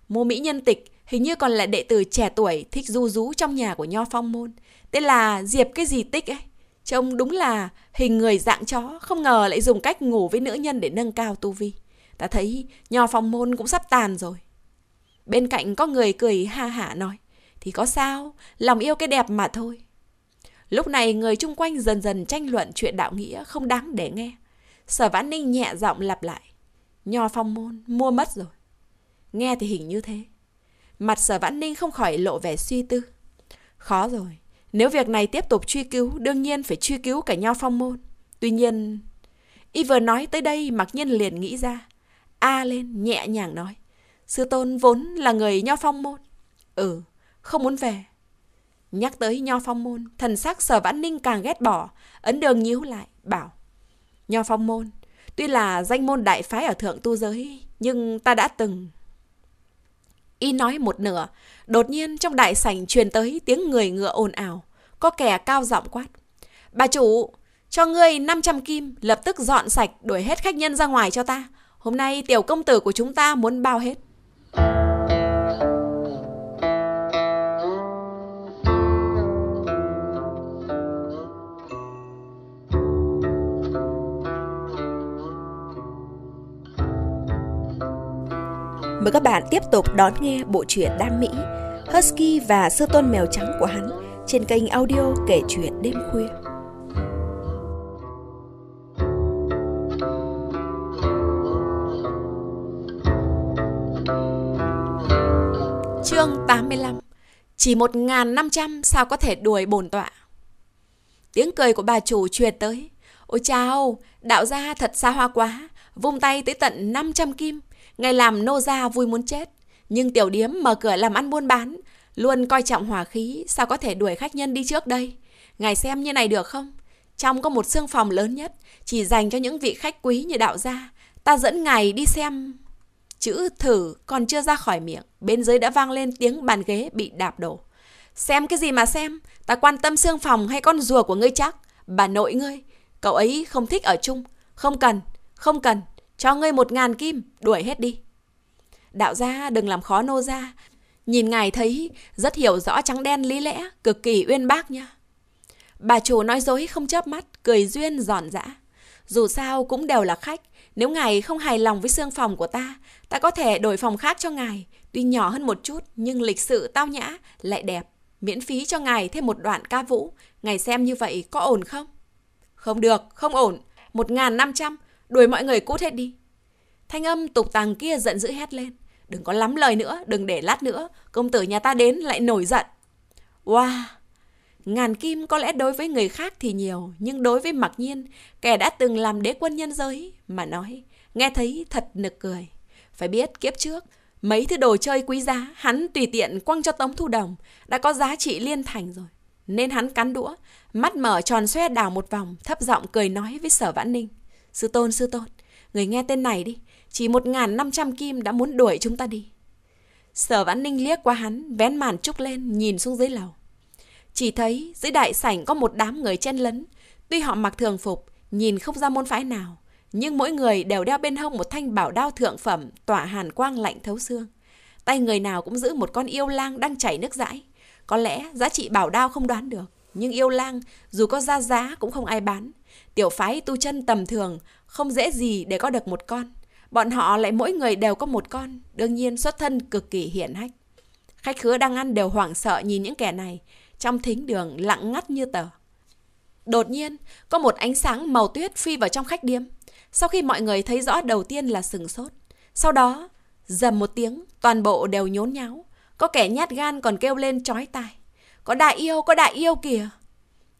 Mô Mỹ nhân tịch hình như còn là đệ tử trẻ tuổi thích du rú trong nhà của Nho Phong Môn. Tên là Diệp cái gì tích ấy. Trông đúng là hình người dạng chó, không ngờ lại dùng cách ngủ với nữ nhân để nâng cao tu vi. Ta thấy Nho Phong Môn cũng sắp tàn rồi. Bên cạnh có người cười ha hả nói. Thì có sao, lòng yêu cái đẹp mà thôi. Lúc này người chung quanh dần dần tranh luận chuyện đạo nghĩa không đáng để nghe. Sở Vãn Ninh nhẹ giọng lặp lại. Nho phong môn, mua mất rồi. Nghe thì hình như thế. Mặt sở Vãn Ninh không khỏi lộ vẻ suy tư. Khó rồi. Nếu việc này tiếp tục truy cứu, đương nhiên phải truy cứu cả nho phong môn. Tuy nhiên... Y vừa nói tới đây, mặc nhiên liền nghĩ ra. A lên, nhẹ nhàng nói. Sư Tôn vốn là người nho phong môn. Ừ, không muốn về. Nhắc tới nho phong môn, thần sắc sở vãn ninh càng ghét bỏ, ấn đường nhíu lại, bảo. Nho phong môn, tuy là danh môn đại phái ở thượng tu giới, nhưng ta đã từng... Y nói một nửa, đột nhiên trong đại sảnh truyền tới tiếng người ngựa ồn ào, có kẻ cao giọng quát. Bà chủ, cho ngươi 500 kim, lập tức dọn sạch, đuổi hết khách nhân ra ngoài cho ta. Hôm nay tiểu công tử của chúng ta muốn bao hết. Mời các bạn tiếp tục đón nghe bộ truyện Đam Mỹ, Husky và Sư Tôn Mèo Trắng của hắn trên kênh audio kể chuyện đêm khuya. Chương 85 Chỉ 1.500 sao có thể đuổi bổn tọa? Tiếng cười của bà chủ truyền tới. Ôi chao, đạo gia thật xa hoa quá, vung tay tới tận 500 kim, Ngày làm nô gia vui muốn chết, nhưng tiểu điếm mở cửa làm ăn buôn bán, luôn coi trọng hòa khí, sao có thể đuổi khách nhân đi trước đây? Ngài xem như này được không? Trong có một xương phòng lớn nhất, chỉ dành cho những vị khách quý như đạo gia. Ta dẫn ngài đi xem. Chữ thử còn chưa ra khỏi miệng, bên dưới đã vang lên tiếng bàn ghế bị đạp đổ. Xem cái gì mà xem, ta quan tâm xương phòng hay con rùa của ngươi chắc? Bà nội ngươi, cậu ấy không thích ở chung, không cần, không cần, cho ngươi một ngàn kim, đuổi hết đi. Đạo gia đừng làm khó nô gia. Nhìn ngài thấy rất hiểu rõ trắng đen lý lẽ, cực kỳ uyên bác nha. Bà chủ nói dối không chớp mắt, cười duyên giòn dã. Dù sao cũng đều là khách, nếu ngài không hài lòng với xương phòng của ta, ta có thể đổi phòng khác cho ngài. Tuy nhỏ hơn một chút, nhưng lịch sự tao nhã, lại đẹp. Miễn phí cho ngài thêm một đoạn ca vũ. Ngài xem như vậy có ổn không? Không được, không ổn. Một ngàn năm trăm đuổi mọi người cút hết đi. Thanh âm tục tàng kia giận dữ hét lên. Đừng có lắm lời nữa, đừng để lát nữa, công tử nhà ta đến lại nổi giận. Wow! Ngàn kim có lẽ đối với người khác thì nhiều, nhưng đối với mặc nhiên, kẻ đã từng làm đế quân nhân giới, mà nói, nghe thấy thật nực cười. Phải biết kiếp trước, mấy thứ đồ chơi quý giá hắn tùy tiện quăng cho Tống Thu Đồng đã có giá trị liên thành rồi. Nên hắn cắn đũa, mắt mở tròn xoe đảo một vòng, thấp giọng cười nói với Sở Vãn Ninh. Sư tôn, sư tôn, người nghe tên này đi, chỉ một ngàn năm trăm kim đã muốn đuổi chúng ta đi. Sở vãn ninh liếc qua hắn, vén màn trúc lên, nhìn xuống dưới lầu. Chỉ thấy dưới đại sảnh có một đám người chen lấn, tuy họ mặc thường phục, nhìn không ra môn phái nào, nhưng mỗi người đều đeo bên hông một thanh bảo đao thượng phẩm tỏa hàn quang lạnh thấu xương. Tay người nào cũng giữ một con yêu lang đang chảy nước dãi. Có lẽ giá trị bảo đao không đoán được, nhưng yêu lang dù có ra giá cũng không ai bán. Tiểu phái tu chân tầm thường, không dễ gì để có được một con. Bọn họ lại mỗi người đều có một con, đương nhiên xuất thân cực kỳ hiển hách. Khách khứa đang ăn đều hoảng sợ nhìn những kẻ này, trong thính đường lặng ngắt như tờ. Đột nhiên, có một ánh sáng màu tuyết phi vào trong khách điếm. Sau khi mọi người thấy rõ đầu tiên là sừng sốt. Sau đó, dầm một tiếng, toàn bộ đều nhốn nháo. Có kẻ nhát gan còn kêu lên trói tai. Có đại yêu, có đại yêu kìa.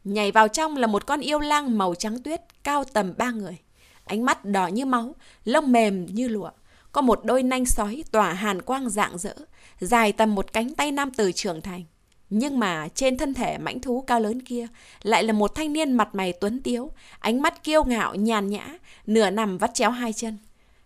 Nhảy vào trong là một con yêu lang màu trắng tuyết, cao tầm ba người. Ánh mắt đỏ như máu, lông mềm như lụa. Có một đôi nanh sói tỏa hàn quang rạng rỡ, dài tầm một cánh tay nam tử trưởng thành. Nhưng mà trên thân thể mãnh thú cao lớn kia lại là một thanh niên mặt mày tuấn tiếu, ánh mắt kiêu ngạo nhàn nhã, nửa nằm vắt chéo hai chân.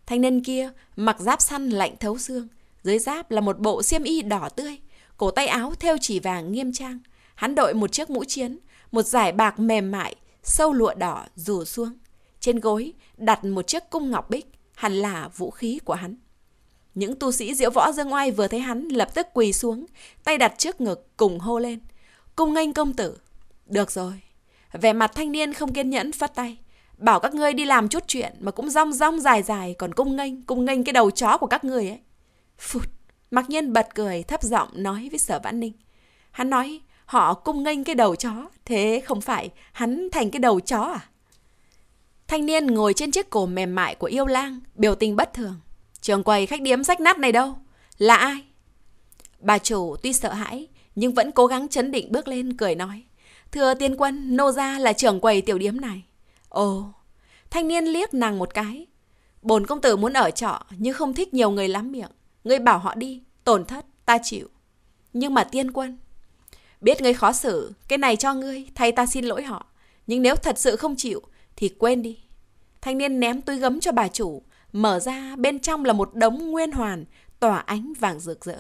Thanh niên kia mặc giáp săn lạnh thấu xương, dưới giáp là một bộ xiêm y đỏ tươi, cổ tay áo theo chỉ vàng nghiêm trang. Hắn đội một chiếc mũ chiến, một giải bạc mềm mại, sâu lụa đỏ rủ xuống. Trên gối đặt một chiếc cung ngọc bích, hẳn là vũ khí của hắn. Những tu sĩ diễu võ dương oai vừa thấy hắn lập tức quỳ xuống, tay đặt trước ngực cùng hô lên. Cung nghênh công tử. Được rồi. Vẻ mặt thanh niên không kiên nhẫn phát tay. Bảo các ngươi đi làm chút chuyện mà cũng rong rong dài dài còn cung nghênh, cung nghênh cái đầu chó của các ngươi ấy. Phụt. Mặc nhiên bật cười thấp giọng nói với sở vãn ninh. Hắn nói, họ cung nghênh cái đầu chó, thế không phải hắn thành cái đầu chó à? Thanh niên ngồi trên chiếc cổ mềm mại của yêu lang, biểu tình bất thường. Trường quầy khách điếm sách nát này đâu? Là ai? Bà chủ tuy sợ hãi, nhưng vẫn cố gắng chấn định bước lên cười nói. Thưa tiên quân, nô gia là trưởng quầy tiểu điếm này. Ồ, thanh niên liếc nàng một cái. Bồn công tử muốn ở trọ nhưng không thích nhiều người lắm miệng. Ngươi bảo họ đi, tổn thất, ta chịu. Nhưng mà tiên quân, Biết ngươi khó xử, cái này cho ngươi, thay ta xin lỗi họ. Nhưng nếu thật sự không chịu, thì quên đi. Thanh niên ném túi gấm cho bà chủ, mở ra bên trong là một đống nguyên hoàn, tỏa ánh vàng rực rỡ.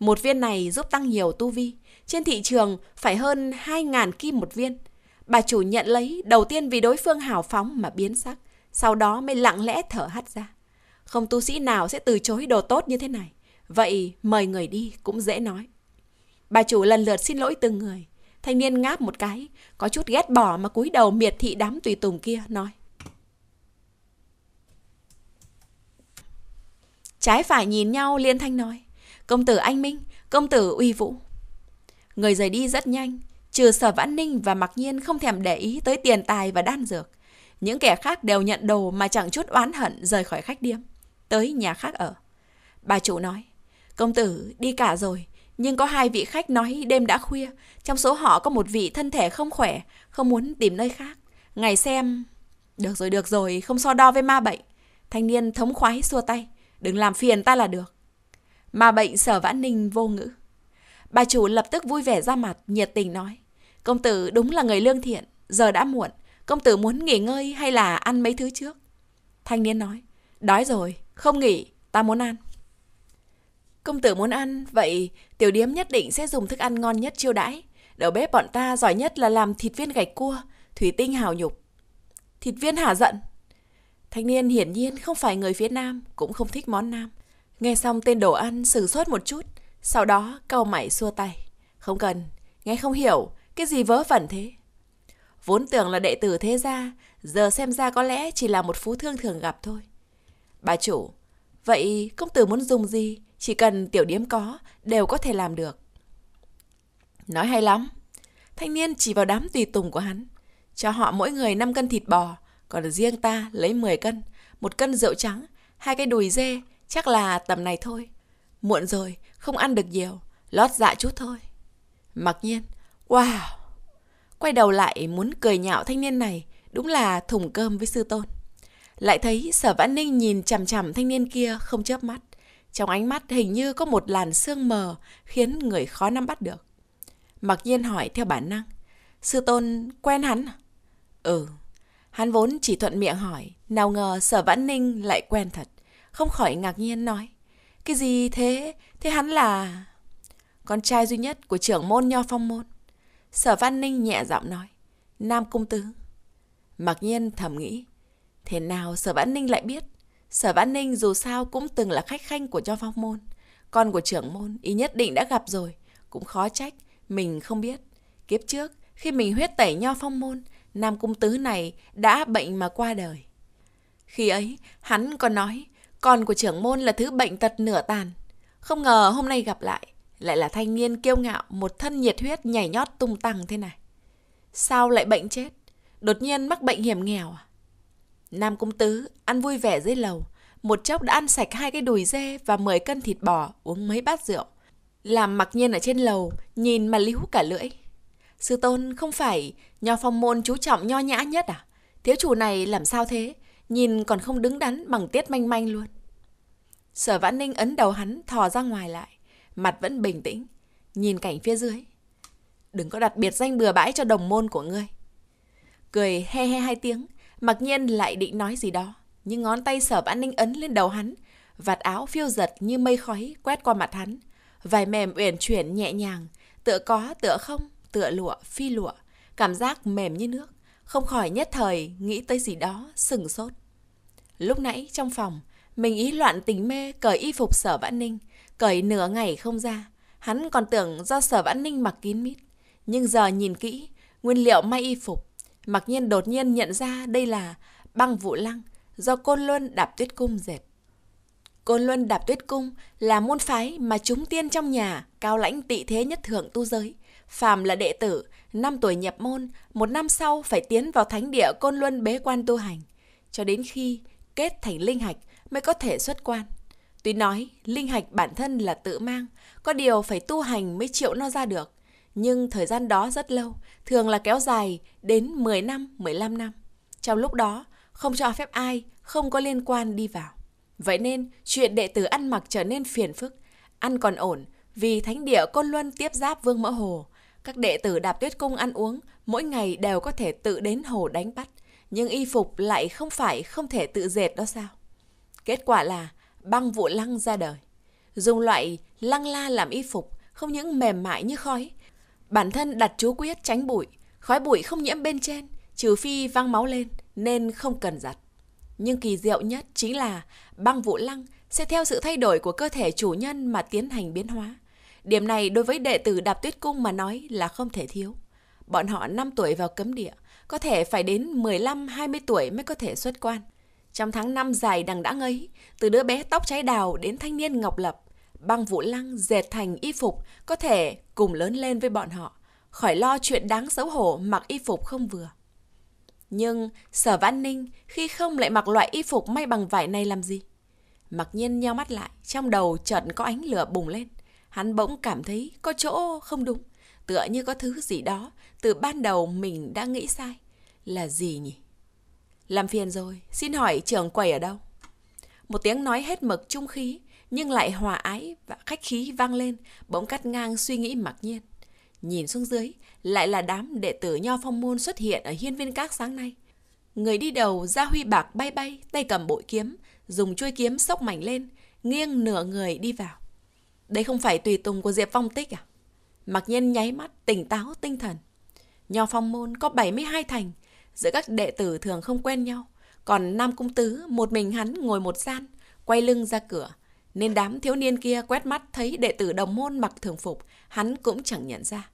Một viên này giúp tăng nhiều tu vi. Trên thị trường phải hơn 2.000 kim một viên. Bà chủ nhận lấy đầu tiên vì đối phương hào phóng mà biến sắc, sau đó mới lặng lẽ thở hắt ra. Không tu sĩ nào sẽ từ chối đồ tốt như thế này. Vậy mời người đi cũng dễ nói. Bà chủ lần lượt xin lỗi từng người. Thanh niên ngáp một cái, có chút ghét bỏ mà cúi đầu miệt thị đám tùy tùng kia, nói. Trái phải nhìn nhau liên thanh nói. Công tử anh Minh, công tử uy vũ. Người rời đi rất nhanh, trừ sở vãn ninh và mặc nhiên không thèm để ý tới tiền tài và đan dược. Những kẻ khác đều nhận đồ mà chẳng chút oán hận rời khỏi khách điếm, tới nhà khác ở. Bà chủ nói, công tử đi cả rồi, nhưng có hai vị khách nói đêm đã khuya, trong số họ có một vị thân thể không khỏe, không muốn tìm nơi khác. Ngày xem... Được rồi, được rồi, không so đo với ma bệnh. Thanh niên thống khoái xua tay, đừng làm phiền ta là được. Ma bệnh sở vãn ninh vô ngữ. Bà chủ lập tức vui vẻ ra mặt, nhiệt tình nói. Công tử đúng là người lương thiện, giờ đã muộn, công tử muốn nghỉ ngơi hay là ăn mấy thứ trước? Thanh niên nói, đói rồi, không nghỉ, ta muốn ăn. Công tử muốn ăn, vậy tiểu điếm nhất định sẽ dùng thức ăn ngon nhất chiêu đãi. Đầu bếp bọn ta giỏi nhất là làm thịt viên gạch cua, Thủy Tinh hào nhục. Thịt viên hả giận. Thanh niên hiển nhiên không phải người phía Nam, cũng không thích món Nam. Nghe xong tên đồ ăn sử sốt một chút, sau đó cau mày xua tay. Không cần, nghe không hiểu, cái gì vớ vẩn thế? Vốn tưởng là đệ tử thế gia, giờ xem ra có lẽ chỉ là một phú thương thường gặp thôi. Bà chủ, vậy công tử muốn dùng gì? Chỉ cần tiểu điếm có, đều có thể làm được. Nói hay lắm. Thanh niên chỉ vào đám tùy tùng của hắn. Cho họ mỗi người 5 cân thịt bò, còn riêng ta lấy 10 cân, một cân rượu trắng, hai cái đùi dê, chắc là tầm này thôi. Muộn rồi, không ăn được nhiều, lót dạ chút thôi. Mặc nhiên, wow! Quay đầu lại muốn cười nhạo thanh niên này, đúng là thùng cơm với sư tôn. Lại thấy sở vãn ninh nhìn chằm chằm thanh niên kia không chớp mắt. Trong ánh mắt hình như có một làn sương mờ khiến người khó nắm bắt được. Mặc nhiên hỏi theo bản năng. Sư tôn quen hắn à? Ừ. Hắn vốn chỉ thuận miệng hỏi. Nào ngờ sở vãn ninh lại quen thật. Không khỏi ngạc nhiên nói. Cái gì thế? Thế hắn là... Con trai duy nhất của trưởng môn Nho Phong Môn. Sở Văn Ninh nhẹ giọng nói. Nam Cung Tứ. Mặc nhiên thầm nghĩ. Thế nào Sở vãn Ninh lại biết Sở Văn Ninh dù sao cũng từng là khách khanh của cho phong môn. Con của trưởng môn, ý nhất định đã gặp rồi. Cũng khó trách, mình không biết. Kiếp trước, khi mình huyết tẩy nho phong môn, Nam Cung Tứ này đã bệnh mà qua đời. Khi ấy, hắn còn nói, con của trưởng môn là thứ bệnh tật nửa tàn. Không ngờ hôm nay gặp lại, lại là thanh niên kiêu ngạo, một thân nhiệt huyết nhảy nhót tung tăng thế này. Sao lại bệnh chết? Đột nhiên mắc bệnh hiểm nghèo à? Nam cung Tứ ăn vui vẻ dưới lầu, một chốc đã ăn sạch hai cái đùi dê và 10 cân thịt bò, uống mấy bát rượu. Làm mặc nhiên ở trên lầu, nhìn mà líu cả lưỡi. Sư Tôn không phải nho phong môn chú trọng nho nhã nhất à? Thiếu chủ này làm sao thế? Nhìn còn không đứng đắn bằng tiết manh manh luôn. Sở Vãn Ninh ấn đầu hắn thò ra ngoài lại, mặt vẫn bình tĩnh, nhìn cảnh phía dưới. Đừng có đặt biệt danh bừa bãi cho đồng môn của ngươi. Cười he he hai tiếng, Mặc nhiên lại định nói gì đó, nhưng ngón tay sở an ninh ấn lên đầu hắn, vạt áo phiêu giật như mây khói quét qua mặt hắn. Vài mềm uyển chuyển nhẹ nhàng, tựa có, tựa không, tựa lụa, phi lụa, cảm giác mềm như nước. Không khỏi nhất thời nghĩ tới gì đó, sừng sốt. Lúc nãy trong phòng, mình ý loạn tình mê cởi y phục sở vãn ninh, cởi nửa ngày không ra. Hắn còn tưởng do sở vãn ninh mặc kín mít. Nhưng giờ nhìn kỹ, nguyên liệu may y phục Mặc nhiên đột nhiên nhận ra đây là băng vụ lăng do Côn Luân Đạp Tuyết Cung dệt. Côn Luân Đạp Tuyết Cung là môn phái mà chúng tiên trong nhà cao lãnh tị thế nhất thượng tu giới. Phàm là đệ tử, năm tuổi nhập môn, một năm sau phải tiến vào thánh địa Côn Luân bế quan tu hành. Cho đến khi kết thành linh hạch mới có thể xuất quan. Tuy nói, linh hạch bản thân là tự mang, có điều phải tu hành mới chịu nó ra được nhưng thời gian đó rất lâu, thường là kéo dài đến 10 năm, 15 năm. Trong lúc đó, không cho phép ai không có liên quan đi vào. Vậy nên, chuyện đệ tử ăn mặc trở nên phiền phức. Ăn còn ổn, vì thánh địa Côn Luân tiếp giáp Vương Mỡ Hồ. Các đệ tử đạp tuyết cung ăn uống, mỗi ngày đều có thể tự đến hồ đánh bắt. Nhưng y phục lại không phải không thể tự dệt đó sao? Kết quả là băng vụ lăng ra đời. Dùng loại lăng la làm y phục, không những mềm mại như khói, Bản thân đặt chú quyết tránh bụi, khói bụi không nhiễm bên trên, trừ phi văng máu lên nên không cần giặt. Nhưng kỳ diệu nhất chính là băng vụ lăng sẽ theo sự thay đổi của cơ thể chủ nhân mà tiến hành biến hóa. Điểm này đối với đệ tử đạp tuyết cung mà nói là không thể thiếu. Bọn họ 5 tuổi vào cấm địa, có thể phải đến 15-20 tuổi mới có thể xuất quan. Trong tháng năm dài đằng đã ngấy, từ đứa bé tóc cháy đào đến thanh niên ngọc lập, băng vũ lăng dệt thành y phục có thể cùng lớn lên với bọn họ, khỏi lo chuyện đáng xấu hổ mặc y phục không vừa. Nhưng sở văn ninh khi không lại mặc loại y phục may bằng vải này làm gì? Mặc nhiên nheo mắt lại, trong đầu chợt có ánh lửa bùng lên. Hắn bỗng cảm thấy có chỗ không đúng, tựa như có thứ gì đó từ ban đầu mình đã nghĩ sai. Là gì nhỉ? Làm phiền rồi, xin hỏi trưởng quầy ở đâu? Một tiếng nói hết mực trung khí nhưng lại hòa ái và khách khí vang lên, bỗng cắt ngang suy nghĩ mặc nhiên. Nhìn xuống dưới, lại là đám đệ tử Nho Phong Môn xuất hiện ở hiên viên các sáng nay. Người đi đầu ra huy bạc bay bay, tay cầm bội kiếm, dùng chuôi kiếm sốc mảnh lên, nghiêng nửa người đi vào. Đây không phải tùy tùng của Diệp Phong Tích à? Mặc nhiên nháy mắt, tỉnh táo, tinh thần. Nho Phong Môn có 72 thành, giữa các đệ tử thường không quen nhau. Còn Nam Cung Tứ, một mình hắn ngồi một gian, quay lưng ra cửa, nên đám thiếu niên kia quét mắt thấy đệ tử đồng môn mặc thường phục, hắn cũng chẳng nhận ra.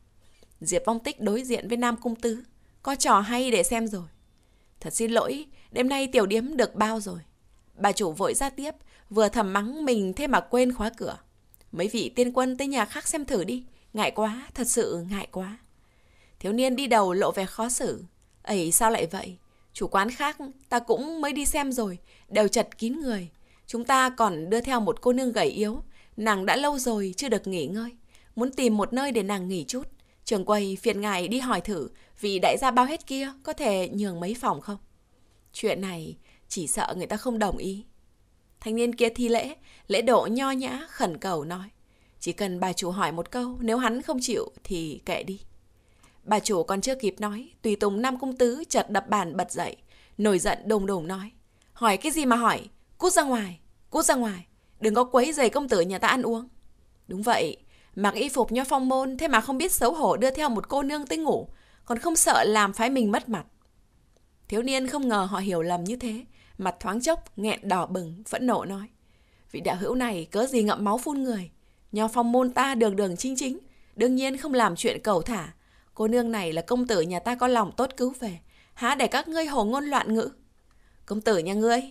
Diệp Vong Tích đối diện với Nam Cung Tứ, có trò hay để xem rồi. Thật xin lỗi, đêm nay tiểu điếm được bao rồi. Bà chủ vội ra tiếp, vừa thầm mắng mình thế mà quên khóa cửa. Mấy vị tiên quân tới nhà khác xem thử đi, ngại quá, thật sự ngại quá. Thiếu niên đi đầu lộ vẻ khó xử. ấy sao lại vậy? Chủ quán khác, ta cũng mới đi xem rồi, đều chật kín người. Chúng ta còn đưa theo một cô nương gầy yếu, nàng đã lâu rồi chưa được nghỉ ngơi, muốn tìm một nơi để nàng nghỉ chút. Trường quầy phiền ngài đi hỏi thử vị đại gia bao hết kia có thể nhường mấy phòng không? Chuyện này chỉ sợ người ta không đồng ý. Thanh niên kia thi lễ, lễ độ nho nhã khẩn cầu nói. Chỉ cần bà chủ hỏi một câu, nếu hắn không chịu thì kệ đi. Bà chủ còn chưa kịp nói, tùy tùng Nam Cung Tứ chợt đập bàn bật dậy, nổi giận đùng đùng nói. Hỏi cái gì mà hỏi, Cút ra ngoài, cút ra ngoài, đừng có quấy giày công tử nhà ta ăn uống. Đúng vậy, mặc y phục nho phong môn thế mà không biết xấu hổ đưa theo một cô nương tinh ngủ, còn không sợ làm phái mình mất mặt. Thiếu niên không ngờ họ hiểu lầm như thế, mặt thoáng chốc, nghẹn đỏ bừng, phẫn nộ nói. Vị đạo hữu này cớ gì ngậm máu phun người, nho phong môn ta đường đường chính chính, đương nhiên không làm chuyện cầu thả. Cô nương này là công tử nhà ta có lòng tốt cứu về, há để các ngươi hồ ngôn loạn ngữ. Công tử nhà ngươi,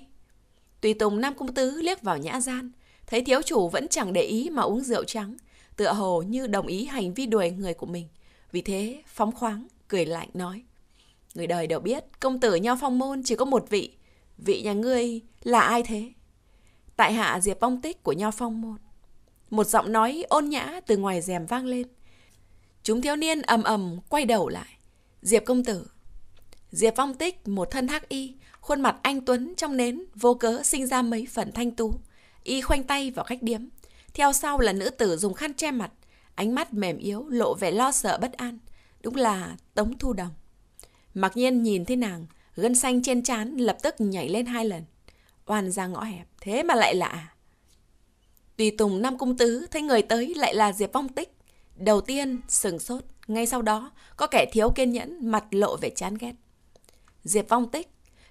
Tùy Tùng Nam Cung Tứ liếc vào nhã gian, thấy thiếu chủ vẫn chẳng để ý mà uống rượu trắng, tựa hồ như đồng ý hành vi đuổi người của mình. Vì thế, phóng khoáng, cười lạnh nói. Người đời đều biết, công tử nho phong môn chỉ có một vị. Vị nhà ngươi là ai thế? Tại hạ Diệp bông Tích của nho phong môn. Một giọng nói ôn nhã từ ngoài rèm vang lên. Chúng thiếu niên ầm ầm quay đầu lại. Diệp công tử. Diệp Phong Tích một thân hắc y, Khuôn mặt anh Tuấn trong nến vô cớ sinh ra mấy phần thanh tú. Y khoanh tay vào khách điếm. Theo sau là nữ tử dùng khăn che mặt. Ánh mắt mềm yếu lộ vẻ lo sợ bất an. Đúng là Tống Thu Đồng. Mặc nhiên nhìn thấy nàng, gân xanh trên trán lập tức nhảy lên hai lần. Oan ra ngõ hẹp, thế mà lại lạ. Tùy Tùng Nam Cung Tứ thấy người tới lại là Diệp phong Tích. Đầu tiên sừng sốt, ngay sau đó có kẻ thiếu kiên nhẫn, mặt lộ vẻ chán ghét. Diệp phong Tích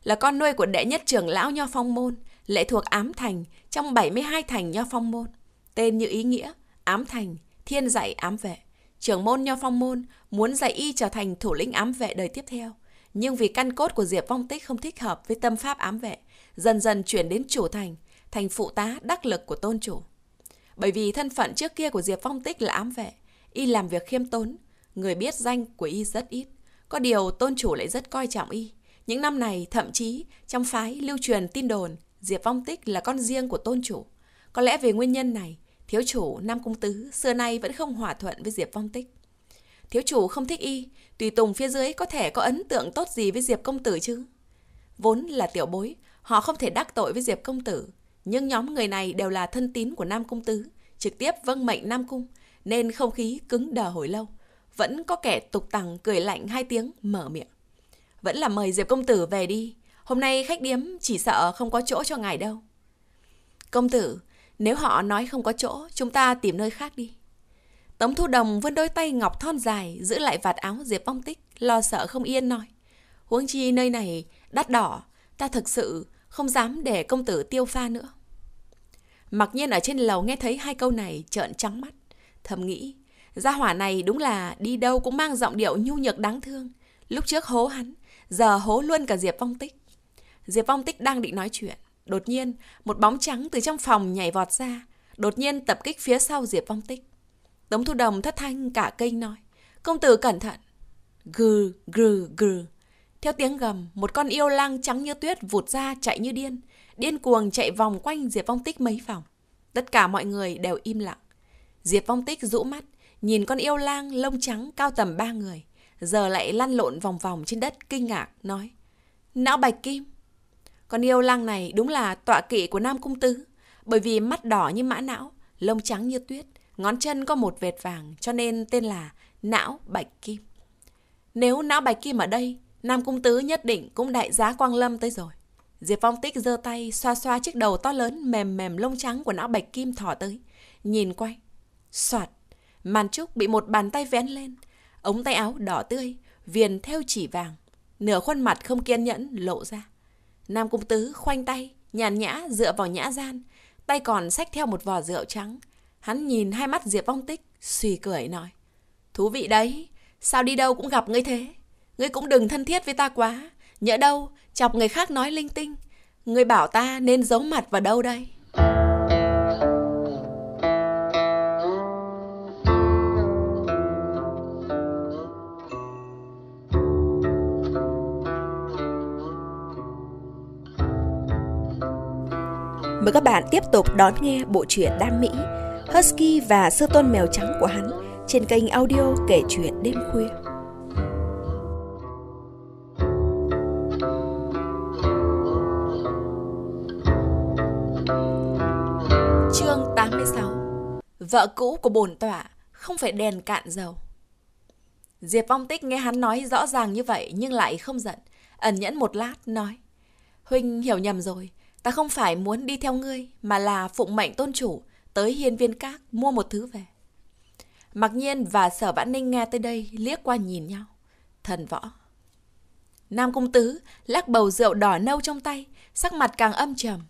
là con nuôi của đệ nhất trưởng lão Nho Phong Môn, lệ thuộc Ám Thành trong 72 thành Nho Phong Môn. Tên như ý nghĩa, Ám Thành, thiên dạy ám vệ. Trưởng môn Nho Phong Môn muốn dạy y trở thành thủ lĩnh ám vệ đời tiếp theo. Nhưng vì căn cốt của Diệp Vong Tích không thích hợp với tâm pháp ám vệ, dần dần chuyển đến chủ thành, thành phụ tá đắc lực của tôn chủ. Bởi vì thân phận trước kia của Diệp Phong Tích là ám vệ, y làm việc khiêm tốn, người biết danh của y rất ít. Có điều tôn chủ lại rất coi trọng y, những năm này, thậm chí trong phái lưu truyền tin đồn Diệp Vong Tích là con riêng của tôn chủ. Có lẽ về nguyên nhân này, thiếu chủ Nam Cung Tứ xưa nay vẫn không hòa thuận với Diệp Vong Tích. Thiếu chủ không thích y, tùy tùng phía dưới có thể có ấn tượng tốt gì với Diệp Công Tử chứ? Vốn là tiểu bối, họ không thể đắc tội với Diệp Công Tử, nhưng nhóm người này đều là thân tín của Nam Cung Tứ, trực tiếp vâng mệnh Nam Cung, nên không khí cứng đờ hồi lâu. Vẫn có kẻ tục tằng cười lạnh hai tiếng mở miệng vẫn là mời Diệp công tử về đi. Hôm nay khách điếm chỉ sợ không có chỗ cho ngài đâu. Công tử, nếu họ nói không có chỗ, chúng ta tìm nơi khác đi. Tống Thu Đồng vươn đôi tay ngọc thon dài, giữ lại vạt áo Diệp Phong Tích, lo sợ không yên nói. Huống chi nơi này, đắt đỏ, ta thực sự không dám để công tử tiêu pha nữa. Mặc nhiên ở trên lầu nghe thấy hai câu này trợn trắng mắt, thầm nghĩ, gia hỏa này đúng là đi đâu cũng mang giọng điệu nhu nhược đáng thương. Lúc trước hố hắn, giờ hố luôn cả Diệp Vong Tích. Diệp Vong Tích đang định nói chuyện. Đột nhiên, một bóng trắng từ trong phòng nhảy vọt ra, đột nhiên tập kích phía sau Diệp Vong Tích. Tống Thu Đồng thất thanh cả kinh nói, công tử cẩn thận. Gừ, gừ, gừ. Theo tiếng gầm, một con yêu lang trắng như tuyết vụt ra chạy như điên, điên cuồng chạy vòng quanh Diệp Vong Tích mấy phòng. Tất cả mọi người đều im lặng. Diệp Vong Tích rũ mắt, nhìn con yêu lang lông trắng cao tầm ba người, giờ lại lăn lộn vòng vòng trên đất kinh ngạc, nói. Não bạch kim. Con yêu lang này đúng là tọa kỵ của Nam Cung Tứ, bởi vì mắt đỏ như mã não, lông trắng như tuyết, ngón chân có một vệt vàng cho nên tên là não bạch kim. Nếu não bạch kim ở đây, Nam Cung Tứ nhất định cũng đại giá Quang Lâm tới rồi. Diệp Phong Tích giơ tay xoa xoa chiếc đầu to lớn mềm mềm lông trắng của não bạch kim thỏ tới. Nhìn quay. Soạt. Màn trúc bị một bàn tay vén lên ống tay áo đỏ tươi, viền theo chỉ vàng, nửa khuôn mặt không kiên nhẫn lộ ra. Nam Cung Tứ khoanh tay, nhàn nhã dựa vào nhã gian, tay còn xách theo một vò rượu trắng. Hắn nhìn hai mắt Diệp Vong Tích, suy cười nói. Thú vị đấy, sao đi đâu cũng gặp ngươi thế. Ngươi cũng đừng thân thiết với ta quá, nhỡ đâu, chọc người khác nói linh tinh. Ngươi bảo ta nên giấu mặt vào đâu đây? mời các bạn tiếp tục đón nghe bộ truyện Đam Mỹ, Husky và Sư Tôn Mèo Trắng của hắn trên kênh audio kể chuyện đêm khuya. Chương 86 Vợ cũ của bổn tỏa không phải đèn cạn dầu Diệp Phong Tích nghe hắn nói rõ ràng như vậy nhưng lại không giận, ẩn nhẫn một lát nói Huynh hiểu nhầm rồi, Ta không phải muốn đi theo ngươi, mà là phụng mệnh tôn chủ, tới hiên viên các mua một thứ về. Mặc nhiên và sở vãn ninh nghe tới đây liếc qua nhìn nhau. Thần võ. Nam Cung Tứ lắc bầu rượu đỏ nâu trong tay, sắc mặt càng âm trầm.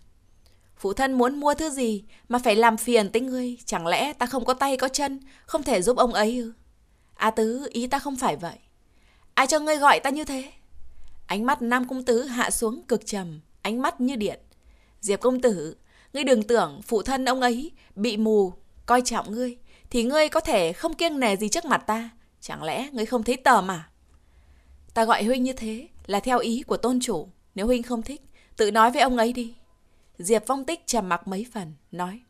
Phụ thân muốn mua thứ gì mà phải làm phiền tới ngươi, chẳng lẽ ta không có tay có chân, không thể giúp ông ấy ư? A à Tứ, ý ta không phải vậy. Ai cho ngươi gọi ta như thế? Ánh mắt Nam Cung Tứ hạ xuống cực trầm, ánh mắt như điện. Diệp công tử, ngươi đừng tưởng phụ thân ông ấy bị mù, coi trọng ngươi, thì ngươi có thể không kiêng nề gì trước mặt ta. Chẳng lẽ ngươi không thấy tờ mà? Ta gọi huynh như thế là theo ý của tôn chủ. Nếu huynh không thích, tự nói với ông ấy đi. Diệp Vong Tích trầm mặc mấy phần, nói.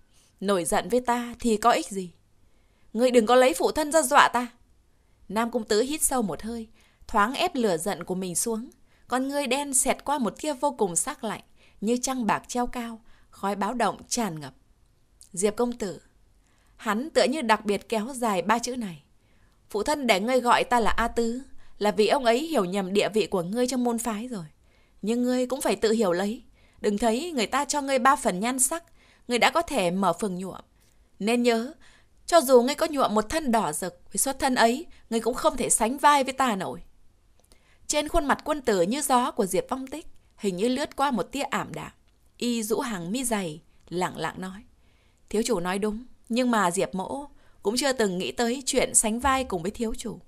Nổi giận với ta thì có ích gì? Ngươi đừng có lấy phụ thân ra dọa ta. Nam công tử hít sâu một hơi, thoáng ép lửa giận của mình xuống. Con ngươi đen xẹt qua một tia vô cùng sắc lạnh như trăng bạc treo cao, khói báo động tràn ngập. Diệp công tử, hắn tựa như đặc biệt kéo dài ba chữ này. Phụ thân để ngươi gọi ta là A Tứ, là vì ông ấy hiểu nhầm địa vị của ngươi trong môn phái rồi. Nhưng ngươi cũng phải tự hiểu lấy. Đừng thấy người ta cho ngươi ba phần nhan sắc, ngươi đã có thể mở phường nhuộm. Nên nhớ, cho dù ngươi có nhuộm một thân đỏ rực với xuất thân ấy, ngươi cũng không thể sánh vai với ta nổi. Trên khuôn mặt quân tử như gió của Diệp Phong Tích, hình như lướt qua một tia ảm đạm. Y rũ hàng mi dày, lặng lặng nói. Thiếu chủ nói đúng, nhưng mà Diệp Mỗ cũng chưa từng nghĩ tới chuyện sánh vai cùng với thiếu chủ.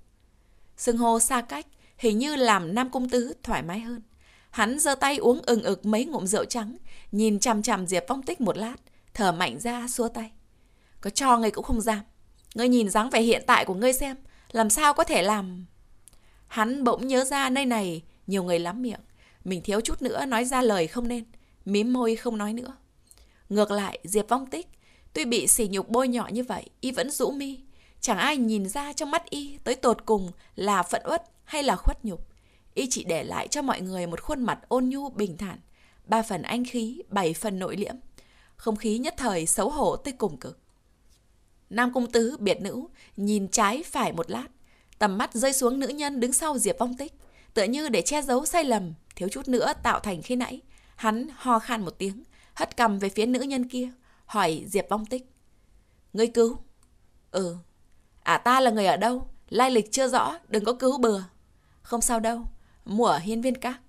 Sưng hô xa cách, hình như làm Nam Cung Tứ thoải mái hơn. Hắn giơ tay uống ừng ực mấy ngụm rượu trắng, nhìn chằm chằm Diệp Phong Tích một lát, thở mạnh ra xua tay. Có cho ngươi cũng không dám. Ngươi nhìn dáng vẻ hiện tại của ngươi xem, làm sao có thể làm... Hắn bỗng nhớ ra nơi này nhiều người lắm miệng. Mình thiếu chút nữa nói ra lời không nên, mím môi không nói nữa. Ngược lại, Diệp Vong Tích, tuy bị sỉ nhục bôi nhọ như vậy, y vẫn rũ mi. Chẳng ai nhìn ra trong mắt y tới tột cùng là phận uất hay là khuất nhục. Y chỉ để lại cho mọi người một khuôn mặt ôn nhu bình thản, ba phần anh khí, bảy phần nội liễm. Không khí nhất thời xấu hổ tới cùng cực. Nam Cung Tứ biệt nữ, nhìn trái phải một lát, tầm mắt rơi xuống nữ nhân đứng sau Diệp Vong Tích, tựa như để che giấu sai lầm thiếu chút nữa tạo thành khi nãy. Hắn ho khan một tiếng, hất cầm về phía nữ nhân kia, hỏi Diệp Vong Tích. Ngươi cứu? Ừ. À ta là người ở đâu? Lai lịch chưa rõ, đừng có cứu bừa. Không sao đâu, mua ở hiên viên các.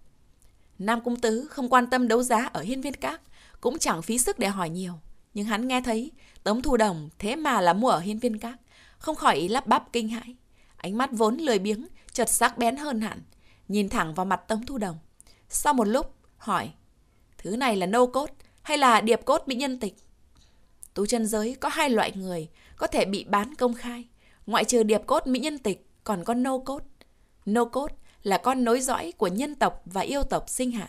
Nam Cung Tứ không quan tâm đấu giá ở hiên viên các, cũng chẳng phí sức để hỏi nhiều. Nhưng hắn nghe thấy Tống Thu Đồng thế mà là mua ở hiên viên các, không khỏi lắp bắp kinh hãi. Ánh mắt vốn lười biếng, chợt sắc bén hơn hẳn, nhìn thẳng vào mặt Tống Thu Đồng. Sau một lúc, hỏi, thứ này là nâu cốt hay là điệp cốt bị nhân tịch? Tú chân giới có hai loại người có thể bị bán công khai. Ngoại trừ điệp cốt mỹ nhân tịch, còn có nâu cốt. Nâu cốt là con nối dõi của nhân tộc và yêu tộc sinh hạ.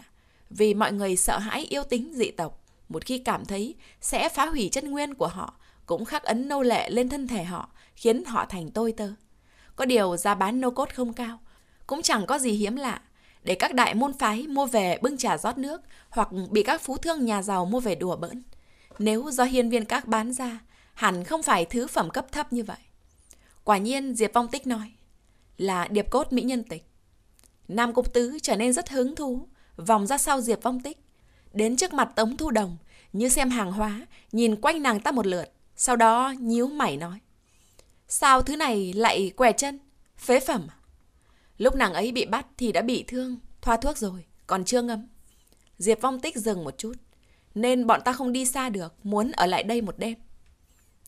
Vì mọi người sợ hãi yêu tính dị tộc, một khi cảm thấy sẽ phá hủy chân nguyên của họ, cũng khắc ấn nâu lệ lên thân thể họ, khiến họ thành tôi tơ. Có điều giá bán nâu cốt không cao, cũng chẳng có gì hiếm lạ để các đại môn phái mua về bưng trà rót nước hoặc bị các phú thương nhà giàu mua về đùa bỡn. Nếu do hiên viên các bán ra, hẳn không phải thứ phẩm cấp thấp như vậy. Quả nhiên Diệp Phong Tích nói là điệp cốt mỹ nhân tịch. Nam cục Tứ trở nên rất hứng thú, vòng ra sau Diệp Phong Tích, đến trước mặt Tống Thu Đồng, như xem hàng hóa, nhìn quanh nàng ta một lượt, sau đó nhíu mày nói. Sao thứ này lại què chân? Phế phẩm à? Lúc nàng ấy bị bắt thì đã bị thương, thoa thuốc rồi, còn chưa ngấm. Diệp Vong Tích dừng một chút. Nên bọn ta không đi xa được, muốn ở lại đây một đêm.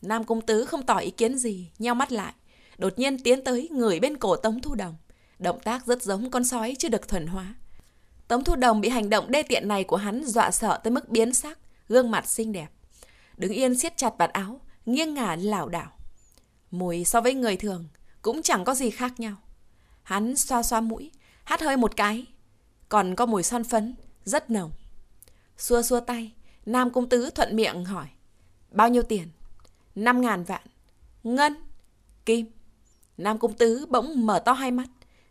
Nam cung Tứ không tỏ ý kiến gì, nheo mắt lại. Đột nhiên tiến tới người bên cổ Tống Thu Đồng. Động tác rất giống con sói chưa được thuần hóa. Tống Thu Đồng bị hành động đê tiện này của hắn dọa sợ tới mức biến sắc, gương mặt xinh đẹp. Đứng yên siết chặt vạt áo, nghiêng ngả lảo đảo. Mùi so với người thường cũng chẳng có gì khác nhau. Hắn xoa xoa mũi, hát hơi một cái. Còn có mùi son phấn, rất nồng. Xua xua tay, Nam Cung Tứ thuận miệng hỏi. Bao nhiêu tiền? Năm ngàn vạn. Ngân. Kim. Nam Cung Tứ bỗng mở to hai mắt.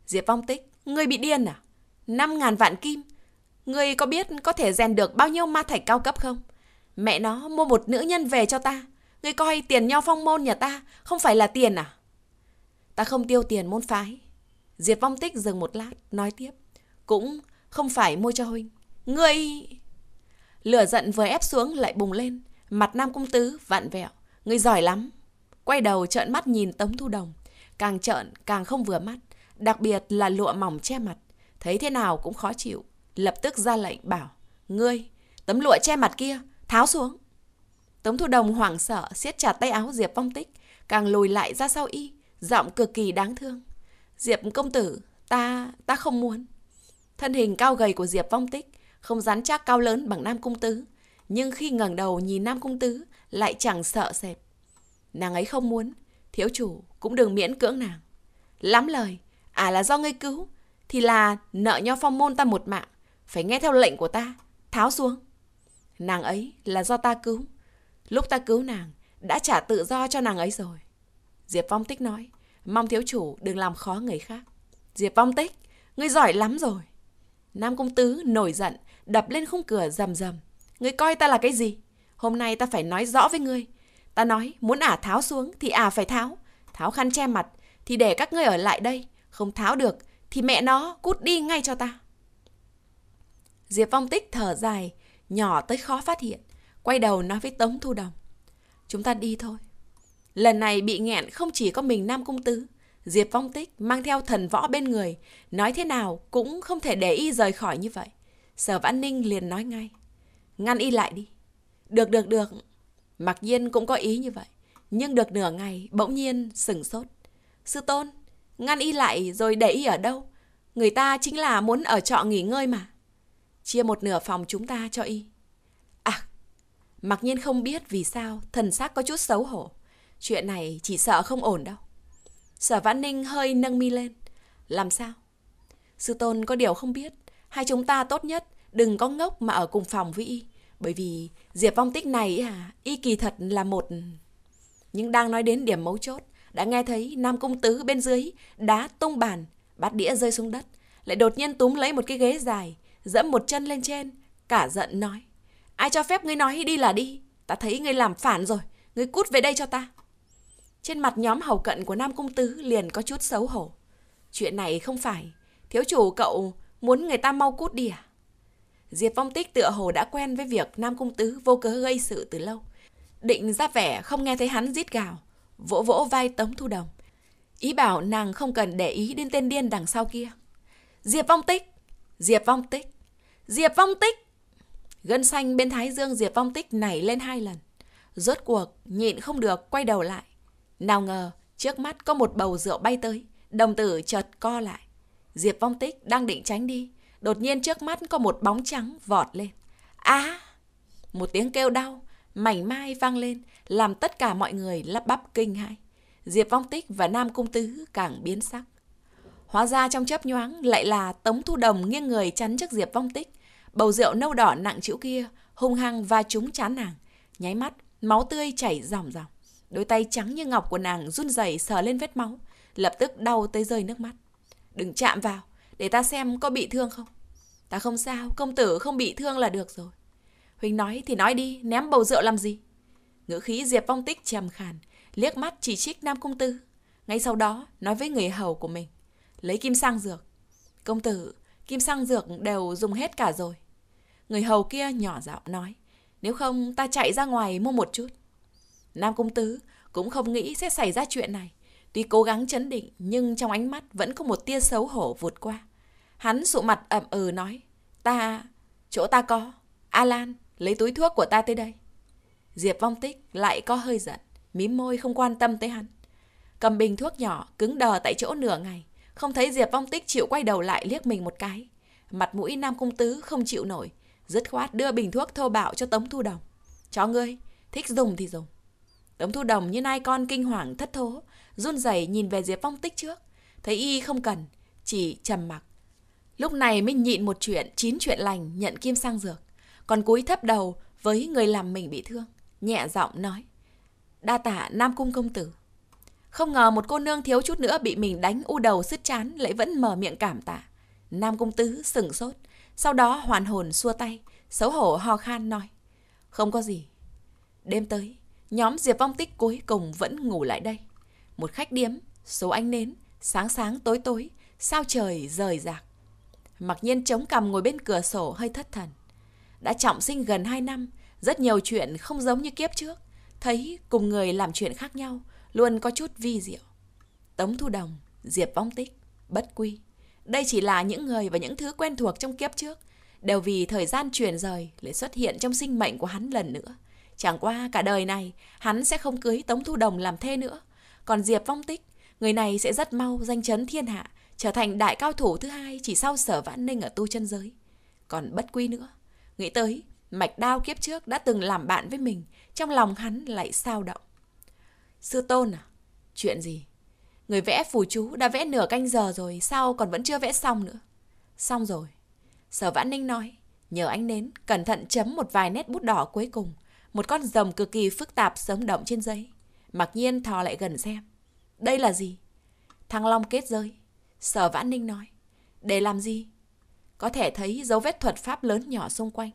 Diệp Vong Tích, ngươi bị điên à? Năm ngàn vạn kim. Ngươi có biết có thể rèn được bao nhiêu ma thạch cao cấp không? Mẹ nó mua một nữ nhân về cho ta. Ngươi coi tiền nho phong môn nhà ta không phải là tiền à? Ta không tiêu tiền môn phái. Diệp Vong Tích dừng một lát, nói tiếp. Cũng không phải mua cho huynh. Ngươi... Lửa giận vừa ép xuống lại bùng lên. Mặt Nam Cung Tứ vạn vẹo. Ngươi giỏi lắm. Quay đầu trợn mắt nhìn Tống Thu Đồng. Càng trợn càng không vừa mắt. Đặc biệt là lụa mỏng che mặt. Thấy thế nào cũng khó chịu. Lập tức ra lệnh bảo. Ngươi, tấm lụa che mặt kia, tháo xuống. Tống Thu Đồng hoảng sợ siết chặt tay áo Diệp Vong Tích. Càng lùi lại ra sau y. Giọng cực kỳ đáng thương. Diệp công tử, ta, ta không muốn. Thân hình cao gầy của Diệp vong tích, không rắn chắc cao lớn bằng Nam Cung Tứ. Nhưng khi ngẩng đầu nhìn Nam Cung Tứ, lại chẳng sợ sệt. Nàng ấy không muốn, thiếu chủ cũng đừng miễn cưỡng nàng. Lắm lời, à là do ngươi cứu, thì là nợ nho phong môn ta một mạng, phải nghe theo lệnh của ta, tháo xuống. Nàng ấy là do ta cứu. Lúc ta cứu nàng, đã trả tự do cho nàng ấy rồi. Diệp Phong Tích nói. Mong thiếu chủ đừng làm khó người khác. Diệp Vong Tích, ngươi giỏi lắm rồi. Nam Công Tứ nổi giận, đập lên khung cửa rầm rầm. Ngươi coi ta là cái gì? Hôm nay ta phải nói rõ với ngươi. Ta nói muốn ả tháo xuống thì ả phải tháo. Tháo khăn che mặt thì để các ngươi ở lại đây. Không tháo được thì mẹ nó cút đi ngay cho ta. Diệp Vong Tích thở dài, nhỏ tới khó phát hiện. Quay đầu nói với Tống Thu Đồng. Chúng ta đi thôi. Lần này bị nghẹn không chỉ có mình Nam Cung Tứ. Diệp Vong Tích mang theo thần võ bên người, nói thế nào cũng không thể để y rời khỏi như vậy. Sở Vãn Ninh liền nói ngay. Ngăn y lại đi. Được, được, được. Mặc nhiên cũng có ý như vậy. Nhưng được nửa ngày, bỗng nhiên sừng sốt. Sư Tôn, ngăn y lại rồi để y ở đâu? Người ta chính là muốn ở trọ nghỉ ngơi mà. Chia một nửa phòng chúng ta cho y. À, mặc nhiên không biết vì sao thần sắc có chút xấu hổ. Chuyện này chỉ sợ không ổn đâu. Sở Vãn Ninh hơi nâng mi lên. Làm sao? Sư Tôn có điều không biết. Hai chúng ta tốt nhất đừng có ngốc mà ở cùng phòng với y. Bởi vì Diệp Vong Tích này à, y kỳ thật là một... Nhưng đang nói đến điểm mấu chốt, đã nghe thấy Nam Cung Tứ bên dưới đá tung bàn, bát đĩa rơi xuống đất. Lại đột nhiên túm lấy một cái ghế dài, dẫm một chân lên trên, cả giận nói. Ai cho phép ngươi nói đi là đi, ta thấy ngươi làm phản rồi, ngươi cút về đây cho ta. Trên mặt nhóm hầu cận của Nam Cung Tứ liền có chút xấu hổ. Chuyện này không phải, thiếu chủ cậu muốn người ta mau cút đi à? Diệp Phong Tích tựa hồ đã quen với việc Nam Cung Tứ vô cớ gây sự từ lâu. Định ra vẻ không nghe thấy hắn rít gào, vỗ vỗ vai Tống Thu Đồng. Ý bảo nàng không cần để ý đến tên điên đằng sau kia. Diệp Phong Tích! Diệp Phong Tích! Diệp Phong Tích! Gân xanh bên thái dương Diệp Phong Tích nảy lên hai lần. Rốt cuộc, nhịn không được, quay đầu lại. Nào ngờ, trước mắt có một bầu rượu bay tới, đồng tử chợt co lại. Diệp Vong Tích đang định tránh đi, đột nhiên trước mắt có một bóng trắng vọt lên. Á! À, một tiếng kêu đau, mảnh mai vang lên, làm tất cả mọi người lắp bắp kinh hãi. Diệp Vong Tích và Nam Cung Tứ càng biến sắc. Hóa ra trong chớp nhoáng lại là Tống Thu Đồng nghiêng người chắn trước Diệp Vong Tích. Bầu rượu nâu đỏ nặng chữ kia, hung hăng và trúng chán nàng. Nháy mắt, máu tươi chảy ròng ròng. Đôi tay trắng như ngọc của nàng run rẩy sờ lên vết máu, lập tức đau tới rơi nước mắt. Đừng chạm vào, để ta xem có bị thương không. Ta không sao, công tử không bị thương là được rồi. Huỳnh nói thì nói đi, ném bầu rượu làm gì? Ngữ khí Diệp Vong Tích trầm khàn, liếc mắt chỉ trích Nam Công Tư. Ngay sau đó, nói với người hầu của mình. Lấy kim sang dược. Công tử, kim sang dược đều dùng hết cả rồi. Người hầu kia nhỏ giọng nói. Nếu không ta chạy ra ngoài mua một chút. Nam Công Tứ cũng không nghĩ sẽ xảy ra chuyện này. Tuy cố gắng chấn định nhưng trong ánh mắt vẫn có một tia xấu hổ vụt qua. Hắn sụ mặt ẩm ừ nói, ta, chỗ ta có, Alan, lấy túi thuốc của ta tới đây. Diệp vong tích lại có hơi giận, mím môi không quan tâm tới hắn. Cầm bình thuốc nhỏ, cứng đờ tại chỗ nửa ngày, không thấy Diệp vong tích chịu quay đầu lại liếc mình một cái. Mặt mũi Nam cung Tứ không chịu nổi, dứt khoát đưa bình thuốc thô bạo cho Tống Thu Đồng. Cho ngươi, thích dùng thì dùng. Tống Thu Đồng như nai con kinh hoàng thất thố, run rẩy nhìn về Diệp Phong Tích trước. Thấy y không cần, chỉ trầm mặc. Lúc này mới nhịn một chuyện, chín chuyện lành nhận kim sang dược. Còn cúi thấp đầu với người làm mình bị thương, nhẹ giọng nói. Đa tạ Nam Cung Công Tử. Không ngờ một cô nương thiếu chút nữa bị mình đánh u đầu sứt chán lại vẫn mở miệng cảm tạ. Nam Cung Tứ sừng sốt, sau đó hoàn hồn xua tay, xấu hổ ho khan nói. Không có gì. Đêm tới, nhóm Diệp Vong Tích cuối cùng vẫn ngủ lại đây. Một khách điếm, số ánh nến, sáng sáng tối tối, sao trời rời rạc. Mặc nhiên chống cằm ngồi bên cửa sổ hơi thất thần. Đã trọng sinh gần 2 năm, rất nhiều chuyện không giống như kiếp trước. Thấy cùng người làm chuyện khác nhau, luôn có chút vi diệu. Tống Thu Đồng, Diệp Vong Tích, Bất Quy. Đây chỉ là những người và những thứ quen thuộc trong kiếp trước, đều vì thời gian chuyển rời lại xuất hiện trong sinh mệnh của hắn lần nữa Chẳng qua cả đời này, hắn sẽ không cưới Tống Thu Đồng làm thê nữa. Còn Diệp Vong Tích, người này sẽ rất mau danh chấn thiên hạ, trở thành đại cao thủ thứ hai chỉ sau sở vãn ninh ở tu chân giới. Còn bất quy nữa, nghĩ tới, mạch đao kiếp trước đã từng làm bạn với mình, trong lòng hắn lại sao động. Sư Tôn à? Chuyện gì? Người vẽ phù chú đã vẽ nửa canh giờ rồi, sao còn vẫn chưa vẽ xong nữa? Xong rồi. Sở Vãn Ninh nói, nhờ anh đến, cẩn thận chấm một vài nét bút đỏ cuối cùng một con rồng cực kỳ phức tạp sống động trên giấy. Mặc nhiên thò lại gần xem. Đây là gì? Thăng Long kết giới. Sở Vãn Ninh nói. Để làm gì? Có thể thấy dấu vết thuật pháp lớn nhỏ xung quanh.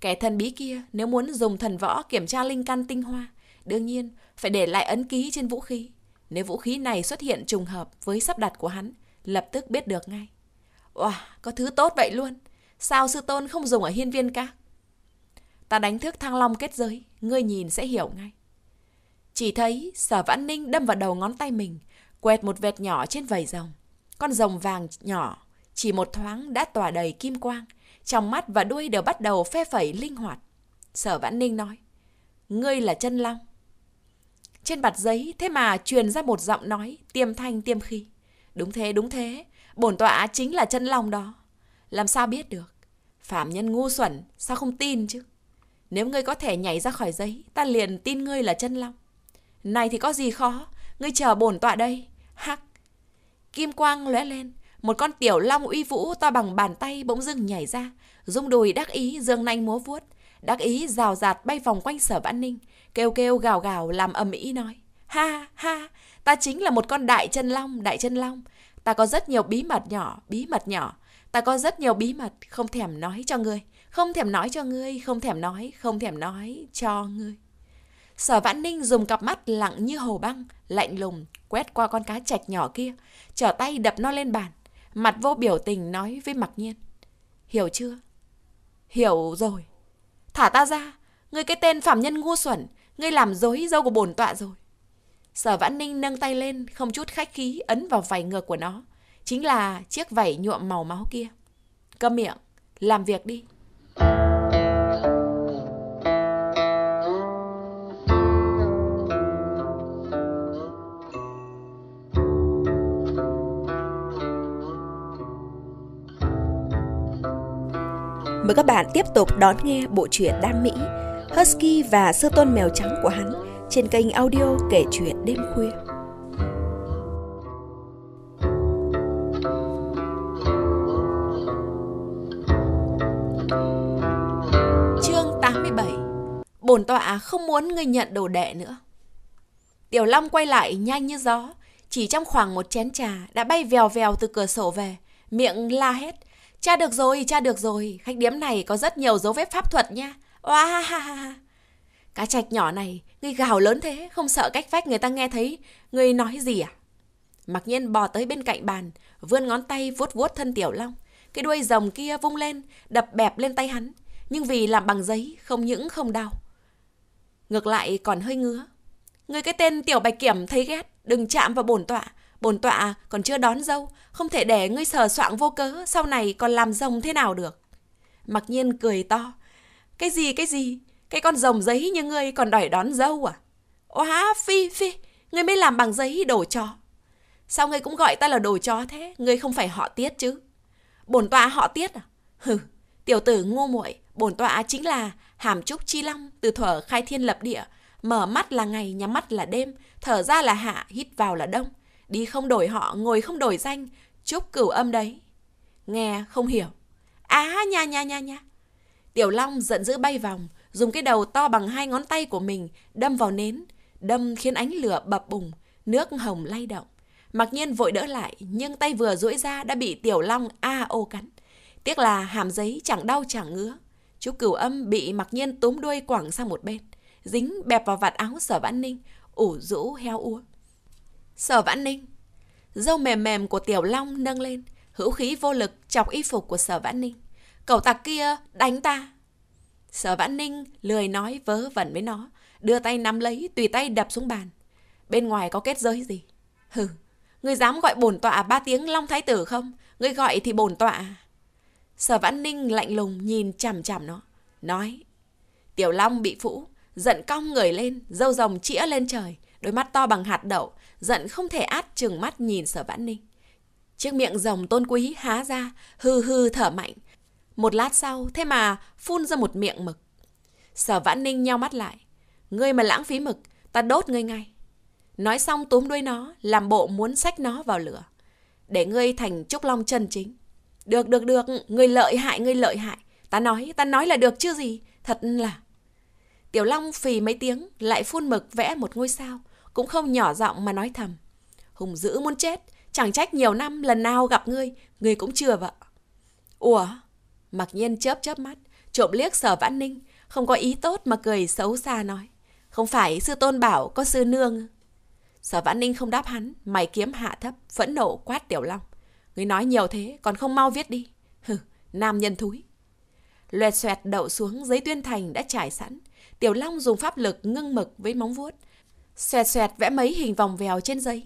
Kẻ thần bí kia nếu muốn dùng thần võ kiểm tra linh căn tinh hoa, đương nhiên phải để lại ấn ký trên vũ khí. Nếu vũ khí này xuất hiện trùng hợp với sắp đặt của hắn, lập tức biết được ngay. Wow, có thứ tốt vậy luôn. Sao sư tôn không dùng ở hiên viên các? Ta đánh thức thăng long kết giới, ngươi nhìn sẽ hiểu ngay. Chỉ thấy sở vãn ninh đâm vào đầu ngón tay mình, quẹt một vệt nhỏ trên vầy rồng. Con rồng vàng nhỏ, chỉ một thoáng đã tỏa đầy kim quang, trong mắt và đuôi đều bắt đầu phe phẩy linh hoạt. Sở vãn ninh nói, ngươi là chân long. Trên bạt giấy thế mà truyền ra một giọng nói tiêm thanh tiêm khí. Đúng thế, đúng thế, bổn tọa chính là chân long đó. Làm sao biết được? Phạm nhân ngu xuẩn, sao không tin chứ? Nếu ngươi có thể nhảy ra khỏi giấy, ta liền tin ngươi là chân long. Này thì có gì khó, ngươi chờ bổn tọa đây. Hắc. Kim quang lóe lên, một con tiểu long uy vũ to bằng bàn tay bỗng dưng nhảy ra, rung đùi đắc ý dương nanh múa vuốt, đắc ý rào rạt bay vòng quanh sở an ninh, kêu kêu gào gào làm ầm ĩ nói: "Ha ha, ta chính là một con đại chân long, đại chân long, ta có rất nhiều bí mật nhỏ, bí mật nhỏ, ta có rất nhiều bí mật không thèm nói cho ngươi." Không thèm nói cho ngươi, không thèm nói, không thèm nói cho ngươi. Sở Vãn Ninh dùng cặp mắt lặng như hồ băng, lạnh lùng, quét qua con cá chạch nhỏ kia, trở tay đập nó lên bàn. Mặt vô biểu tình nói với mặc nhiên. Hiểu chưa? Hiểu rồi. Thả ta ra, ngươi cái tên phạm nhân ngu xuẩn, ngươi làm dối dâu của bổn tọa rồi. Sở Vãn Ninh nâng tay lên, không chút khách khí ấn vào vảy ngược của nó. Chính là chiếc vảy nhuộm màu máu kia. Câm miệng, làm việc đi. Mời các bạn tiếp tục đón nghe bộ truyện Đam Mỹ, Husky và Sư Tôn Mèo Trắng của hắn trên kênh audio kể chuyện đêm khuya. Chương 87 Bổn tọa không muốn người nhận đồ đệ nữa. Tiểu Long quay lại nhanh như gió, chỉ trong khoảng một chén trà đã bay vèo vèo từ cửa sổ về, miệng la hét. Cha được rồi, cha được rồi, khách điếm này có rất nhiều dấu vết pháp thuật nha. ha ha ha. Cá trạch nhỏ này, người gào lớn thế, không sợ cách vách người ta nghe thấy. Người nói gì à? Mặc nhiên bò tới bên cạnh bàn, vươn ngón tay vuốt vuốt thân tiểu long. Cái đuôi rồng kia vung lên, đập bẹp lên tay hắn. Nhưng vì làm bằng giấy, không những không đau. Ngược lại còn hơi ngứa. Người cái tên tiểu bạch kiểm thấy ghét, đừng chạm vào bổn tọa bổn tọa còn chưa đón dâu, không thể để ngươi sờ soạng vô cớ, sau này còn làm rồng thế nào được. Mặc nhiên cười to, cái gì cái gì, cái con rồng giấy như ngươi còn đòi đón dâu à? Óa, phi phi, ngươi mới làm bằng giấy đồ chó. Sao ngươi cũng gọi ta là đồ chó thế, ngươi không phải họ tiết chứ? Bổn tọa họ tiết à? Hừ, tiểu tử ngu muội, bổn tọa chính là hàm trúc chi long từ thuở khai thiên lập địa, mở mắt là ngày, nhắm mắt là đêm, thở ra là hạ, hít vào là đông. Đi không đổi họ, ngồi không đổi danh, chúc cửu âm đấy. Nghe không hiểu. Á à, nha nha nha nha. Tiểu Long giận dữ bay vòng, dùng cái đầu to bằng hai ngón tay của mình đâm vào nến, đâm khiến ánh lửa bập bùng, nước hồng lay động. Mặc nhiên vội đỡ lại, nhưng tay vừa duỗi ra đã bị Tiểu Long a ô cắn. Tiếc là hàm giấy chẳng đau chẳng ngứa. Chú cửu âm bị mặc nhiên túm đuôi quẳng sang một bên, dính bẹp vào vạt áo sở vãn ninh, ủ rũ heo úa. Sở Vãn Ninh. Dâu mềm mềm của Tiểu Long nâng lên, hữu khí vô lực chọc y phục của Sở Vãn Ninh. Cậu tặc kia đánh ta. Sở Vãn Ninh lười nói vớ vẩn với nó, đưa tay nắm lấy, tùy tay đập xuống bàn. Bên ngoài có kết giới gì? Hừ, người dám gọi bổn tọa ba tiếng Long Thái Tử không? Người gọi thì bổn tọa. Sở Vãn Ninh lạnh lùng nhìn chằm chằm nó, nói. Tiểu Long bị phũ, giận cong người lên, dâu rồng chĩa lên trời, đôi mắt to bằng hạt đậu, giận không thể át chừng mắt nhìn sở vãn ninh. Chiếc miệng rồng tôn quý há ra, hư hư thở mạnh. Một lát sau, thế mà phun ra một miệng mực. Sở vãn ninh nhau mắt lại. Ngươi mà lãng phí mực, ta đốt ngươi ngay. Nói xong túm đuôi nó, làm bộ muốn xách nó vào lửa. Để ngươi thành trúc long chân chính. Được, được, được, ngươi lợi hại, ngươi lợi hại. Ta nói, ta nói là được chứ gì. Thật là... Tiểu Long phì mấy tiếng, lại phun mực vẽ một ngôi sao cũng không nhỏ giọng mà nói thầm. Hùng dữ muốn chết, chẳng trách nhiều năm lần nào gặp ngươi, ngươi cũng chưa vợ. Ủa? Mặc nhiên chớp chớp mắt, trộm liếc sở vãn ninh, không có ý tốt mà cười xấu xa nói. Không phải sư tôn bảo có sư nương. Sở vãn ninh không đáp hắn, mày kiếm hạ thấp, phẫn nộ quát tiểu long. Ngươi nói nhiều thế, còn không mau viết đi. Hừ, nam nhân thúi. Loẹt xoẹt đậu xuống, giấy tuyên thành đã trải sẵn. Tiểu Long dùng pháp lực ngưng mực với móng vuốt, Xoẹt xoẹt vẽ mấy hình vòng vèo trên giấy.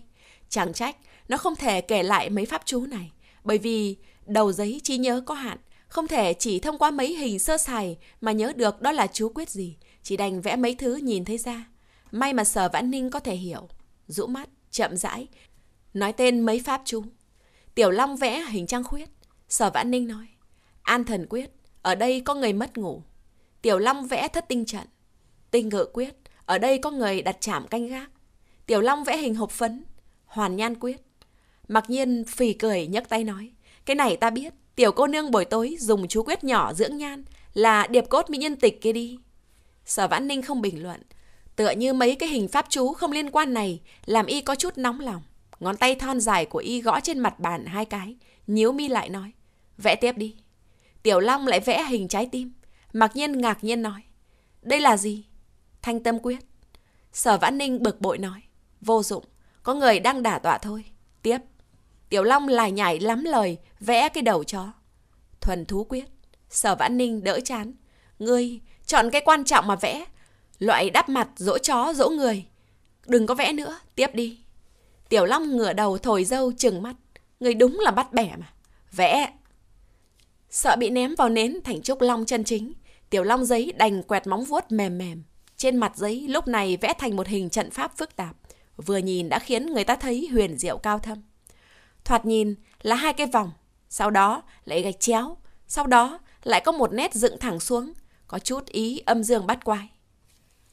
Chẳng trách, nó không thể kể lại mấy pháp chú này, bởi vì đầu giấy trí nhớ có hạn, không thể chỉ thông qua mấy hình sơ sài mà nhớ được đó là chú quyết gì, chỉ đành vẽ mấy thứ nhìn thấy ra. May mà Sở Vãn Ninh có thể hiểu. Rũ mắt, chậm rãi, nói tên mấy pháp chú. Tiểu Long vẽ hình trăng khuyết. Sở Vãn Ninh nói, An thần quyết, ở đây có người mất ngủ. Tiểu Long vẽ thất tinh trận. Tinh ngự quyết, ở đây có người đặt chạm canh gác. Tiểu Long vẽ hình hộp phấn. Hoàn nhan quyết. Mặc nhiên phì cười nhấc tay nói. Cái này ta biết. Tiểu cô nương buổi tối dùng chú quyết nhỏ dưỡng nhan là điệp cốt mỹ nhân tịch kia đi. Sở Vãn Ninh không bình luận. Tựa như mấy cái hình pháp chú không liên quan này làm y có chút nóng lòng. Ngón tay thon dài của y gõ trên mặt bàn hai cái. Nhíu mi lại nói. Vẽ tiếp đi. Tiểu Long lại vẽ hình trái tim. Mặc nhiên ngạc nhiên nói. Đây là gì? Thanh tâm quyết. Sở Vãn Ninh bực bội nói. Vô dụng, có người đang đả tọa thôi. Tiếp. Tiểu Long lại nhảy lắm lời, vẽ cái đầu chó. Thuần thú quyết. Sở Vãn Ninh đỡ chán. Ngươi, chọn cái quan trọng mà vẽ. Loại đắp mặt, dỗ chó, dỗ người. Đừng có vẽ nữa, tiếp đi. Tiểu Long ngửa đầu thổi dâu trừng mắt. Ngươi đúng là bắt bẻ mà. Vẽ. Sợ bị ném vào nến thành trúc long chân chính. Tiểu Long giấy đành quẹt móng vuốt mềm mềm. Trên mặt giấy lúc này vẽ thành một hình trận pháp phức tạp, vừa nhìn đã khiến người ta thấy huyền diệu cao thâm. Thoạt nhìn là hai cái vòng, sau đó lại gạch chéo, sau đó lại có một nét dựng thẳng xuống, có chút ý âm dương bắt quái.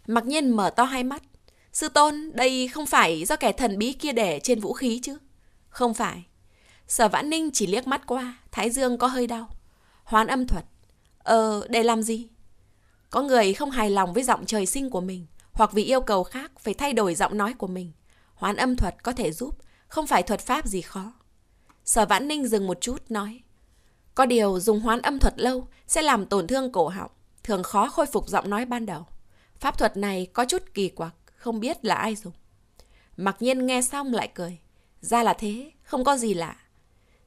Mặc nhiên mở to hai mắt, sư tôn đây không phải do kẻ thần bí kia để trên vũ khí chứ? Không phải. Sở Vãn Ninh chỉ liếc mắt qua, Thái Dương có hơi đau. Hoán âm thuật. Ờ, để làm gì? Có người không hài lòng với giọng trời sinh của mình, hoặc vì yêu cầu khác phải thay đổi giọng nói của mình. Hoán âm thuật có thể giúp, không phải thuật pháp gì khó. Sở Vãn Ninh dừng một chút nói. Có điều dùng hoán âm thuật lâu sẽ làm tổn thương cổ họng, thường khó khôi phục giọng nói ban đầu. Pháp thuật này có chút kỳ quặc, không biết là ai dùng. Mặc nhiên nghe xong lại cười. Ra là thế, không có gì lạ.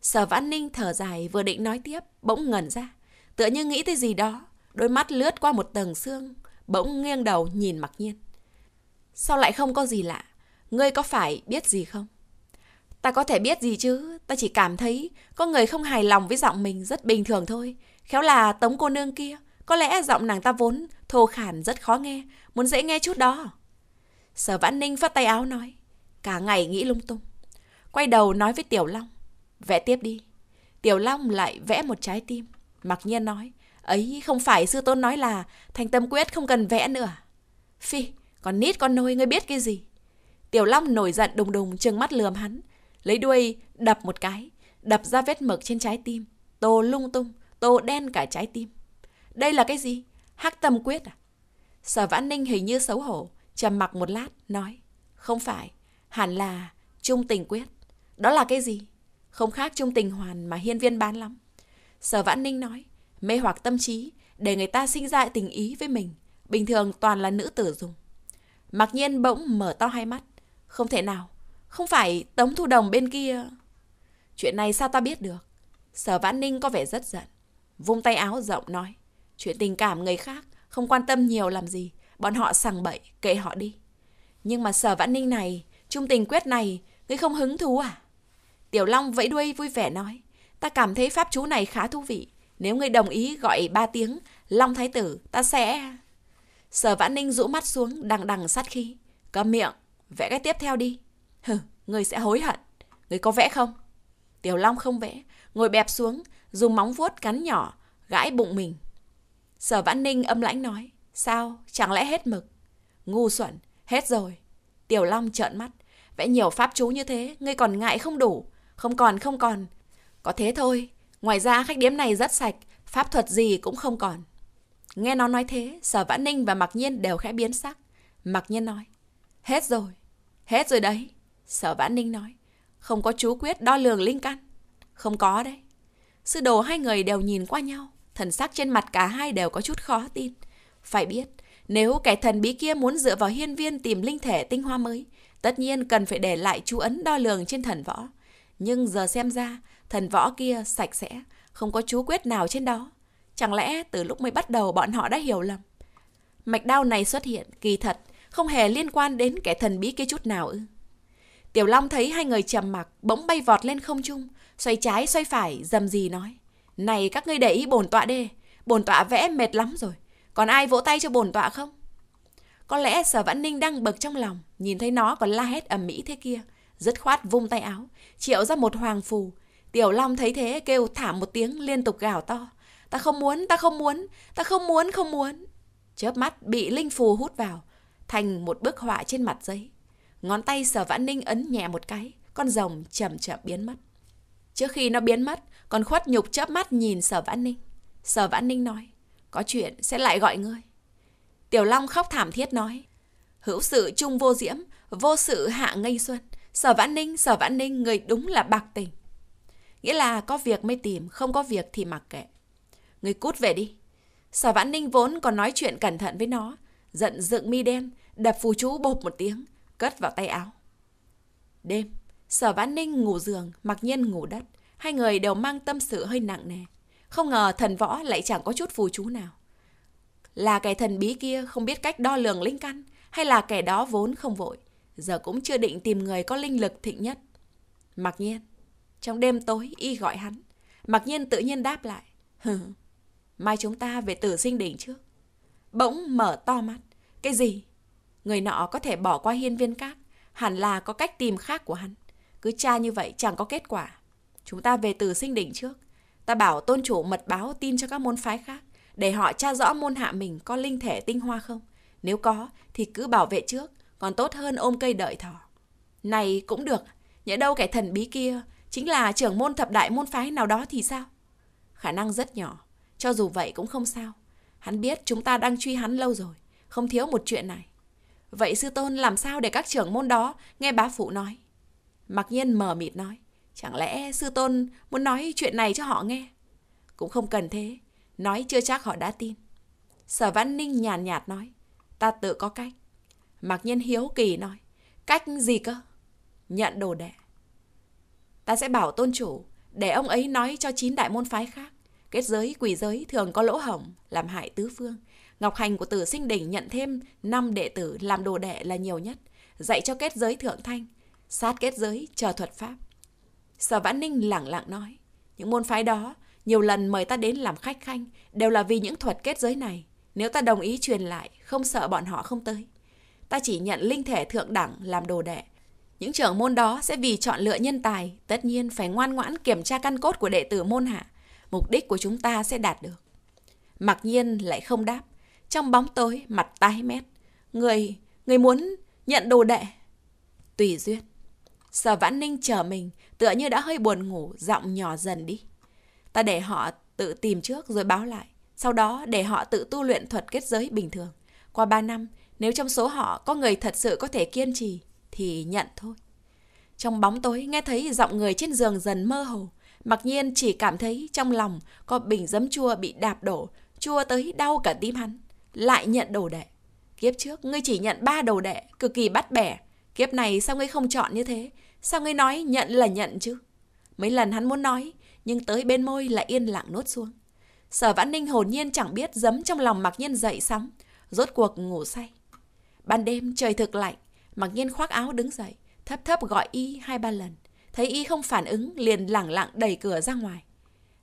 Sở Vãn Ninh thở dài vừa định nói tiếp, bỗng ngẩn ra. Tựa như nghĩ tới gì đó, Đôi mắt lướt qua một tầng xương, bỗng nghiêng đầu nhìn mặc nhiên. Sao lại không có gì lạ? Ngươi có phải biết gì không? Ta có thể biết gì chứ, ta chỉ cảm thấy có người không hài lòng với giọng mình rất bình thường thôi. Khéo là tống cô nương kia, có lẽ giọng nàng ta vốn thô khản rất khó nghe, muốn dễ nghe chút đó. Sở Vãn Ninh phát tay áo nói, cả ngày nghĩ lung tung. Quay đầu nói với Tiểu Long, vẽ tiếp đi. Tiểu Long lại vẽ một trái tim, mặc nhiên nói, Ấy không phải sư tôn nói là thành tâm quyết không cần vẽ nữa. Phi, con nít con nôi ngươi biết cái gì? Tiểu Long nổi giận đùng đùng trừng mắt lườm hắn. Lấy đuôi đập một cái, đập ra vết mực trên trái tim. Tô lung tung, tô đen cả trái tim. Đây là cái gì? Hắc tâm quyết à? Sở Vãn Ninh hình như xấu hổ, trầm mặc một lát, nói. Không phải, hẳn là trung tình quyết. Đó là cái gì? Không khác trung tình hoàn mà hiên viên bán lắm. Sở Vãn Ninh nói mê hoặc tâm trí để người ta sinh ra tình ý với mình, bình thường toàn là nữ tử dùng. Mặc nhiên bỗng mở to hai mắt, không thể nào, không phải Tống Thu Đồng bên kia. Chuyện này sao ta biết được? Sở Vãn Ninh có vẻ rất giận, vung tay áo rộng nói, chuyện tình cảm người khác không quan tâm nhiều làm gì, bọn họ sằng bậy, kệ họ đi. Nhưng mà Sở Vãn Ninh này, trung tình quyết này, ngươi không hứng thú à? Tiểu Long vẫy đuôi vui vẻ nói, ta cảm thấy pháp chú này khá thú vị, nếu ngươi đồng ý gọi ba tiếng Long Thái Tử ta sẽ... Sở Vãn Ninh rũ mắt xuống đằng đằng sát khí. Cầm miệng, vẽ cái tiếp theo đi. Hừ, ngươi sẽ hối hận. Ngươi có vẽ không? Tiểu Long không vẽ, ngồi bẹp xuống, dùng móng vuốt cắn nhỏ, gãi bụng mình. Sở Vãn Ninh âm lãnh nói. Sao? Chẳng lẽ hết mực? Ngu xuẩn, hết rồi. Tiểu Long trợn mắt. Vẽ nhiều pháp chú như thế, ngươi còn ngại không đủ. Không còn, không còn. Có thế thôi, Ngoài ra khách điếm này rất sạch, pháp thuật gì cũng không còn. Nghe nó nói thế, Sở Vãn Ninh và Mặc Nhiên đều khẽ biến sắc. Mặc Nhiên nói, hết rồi, hết rồi đấy. Sở Vãn Ninh nói, không có chú quyết đo lường linh căn. Không có đấy. Sư đồ hai người đều nhìn qua nhau, thần sắc trên mặt cả hai đều có chút khó tin. Phải biết, nếu kẻ thần bí kia muốn dựa vào hiên viên tìm linh thể tinh hoa mới, tất nhiên cần phải để lại chú ấn đo lường trên thần võ. Nhưng giờ xem ra, thần võ kia sạch sẽ, không có chú quyết nào trên đó. Chẳng lẽ từ lúc mới bắt đầu bọn họ đã hiểu lầm? Mạch đao này xuất hiện, kỳ thật, không hề liên quan đến kẻ thần bí kia chút nào ư. Tiểu Long thấy hai người trầm mặc, bỗng bay vọt lên không trung, xoay trái xoay phải, dầm gì nói. Này các ngươi để ý bổn tọa đê, bổn tọa vẽ mệt lắm rồi, còn ai vỗ tay cho bổn tọa không? Có lẽ Sở Vãn Ninh đang bực trong lòng, nhìn thấy nó còn la hét ầm mỹ thế kia, dứt khoát vung tay áo, triệu ra một hoàng phù, Tiểu Long thấy thế kêu thảm một tiếng liên tục gào to. Ta không muốn, ta không muốn, ta không muốn, không muốn. Chớp mắt bị Linh Phù hút vào, thành một bức họa trên mặt giấy. Ngón tay sở vãn ninh ấn nhẹ một cái, con rồng chậm chậm biến mất. Trước khi nó biến mất, con khuất nhục chớp mắt nhìn sở vãn ninh. Sở vãn ninh nói, có chuyện sẽ lại gọi ngươi. Tiểu Long khóc thảm thiết nói, hữu sự trung vô diễm, vô sự hạ ngây xuân. Sở vãn ninh, sở vãn ninh, người đúng là bạc tình. Nghĩa là có việc mới tìm, không có việc thì mặc kệ. Người cút về đi. Sở vãn ninh vốn còn nói chuyện cẩn thận với nó. Giận dựng mi đen, đập phù chú bột một tiếng, cất vào tay áo. Đêm, sở vãn ninh ngủ giường, mặc nhiên ngủ đất. Hai người đều mang tâm sự hơi nặng nề. Không ngờ thần võ lại chẳng có chút phù chú nào. Là kẻ thần bí kia không biết cách đo lường linh căn, hay là kẻ đó vốn không vội, giờ cũng chưa định tìm người có linh lực thịnh nhất. Mặc nhiên, trong đêm tối y gọi hắn, mặc nhiên tự nhiên đáp lại. Hừ, mai chúng ta về tử sinh đỉnh trước. Bỗng mở to mắt, cái gì? Người nọ có thể bỏ qua hiên viên các, hẳn là có cách tìm khác của hắn. Cứ tra như vậy chẳng có kết quả. Chúng ta về tử sinh đỉnh trước. Ta bảo tôn chủ mật báo tin cho các môn phái khác, để họ tra rõ môn hạ mình có linh thể tinh hoa không. Nếu có thì cứ bảo vệ trước, còn tốt hơn ôm cây đợi thỏ. Này cũng được, nhớ đâu kẻ thần bí kia chính là trưởng môn thập đại môn phái nào đó thì sao? Khả năng rất nhỏ, cho dù vậy cũng không sao. Hắn biết chúng ta đang truy hắn lâu rồi, không thiếu một chuyện này. Vậy sư tôn làm sao để các trưởng môn đó nghe bá phụ nói? Mặc nhiên mờ mịt nói, chẳng lẽ sư tôn muốn nói chuyện này cho họ nghe? Cũng không cần thế, nói chưa chắc họ đã tin. Sở Văn Ninh nhàn nhạt, nhạt nói, ta tự có cách. Mặc nhiên hiếu kỳ nói, cách gì cơ? Nhận đồ đệ. Ta sẽ bảo tôn chủ, để ông ấy nói cho chín đại môn phái khác. Kết giới, quỷ giới thường có lỗ hổng, làm hại tứ phương. Ngọc Hành của tử sinh đỉnh nhận thêm năm đệ tử làm đồ đệ là nhiều nhất, dạy cho kết giới thượng thanh, sát kết giới, chờ thuật pháp. Sở Vãn Ninh lẳng lặng nói, những môn phái đó nhiều lần mời ta đến làm khách khanh đều là vì những thuật kết giới này. Nếu ta đồng ý truyền lại, không sợ bọn họ không tới. Ta chỉ nhận linh thể thượng đẳng làm đồ đệ, những trưởng môn đó sẽ vì chọn lựa nhân tài, tất nhiên phải ngoan ngoãn kiểm tra căn cốt của đệ tử môn hạ. Mục đích của chúng ta sẽ đạt được. Mặc nhiên lại không đáp. Trong bóng tối, mặt tái mét. Người, người muốn nhận đồ đệ. Tùy duyên. Sở vãn ninh chờ mình, tựa như đã hơi buồn ngủ, giọng nhỏ dần đi. Ta để họ tự tìm trước rồi báo lại. Sau đó để họ tự tu luyện thuật kết giới bình thường. Qua 3 năm, nếu trong số họ có người thật sự có thể kiên trì, thì nhận thôi. Trong bóng tối nghe thấy giọng người trên giường dần mơ hồ, mặc nhiên chỉ cảm thấy trong lòng có bình giấm chua bị đạp đổ, chua tới đau cả tim hắn. Lại nhận đồ đệ. Kiếp trước ngươi chỉ nhận ba đồ đệ, cực kỳ bắt bẻ. Kiếp này sao ngươi không chọn như thế? Sao ngươi nói nhận là nhận chứ? Mấy lần hắn muốn nói, nhưng tới bên môi lại yên lặng nốt xuống. Sở vãn ninh hồn nhiên chẳng biết giấm trong lòng mặc nhiên dậy sóng, rốt cuộc ngủ say. Ban đêm trời thực lạnh, Mặc nhiên khoác áo đứng dậy, thấp thấp gọi y hai ba lần. Thấy y không phản ứng, liền lẳng lặng đẩy cửa ra ngoài.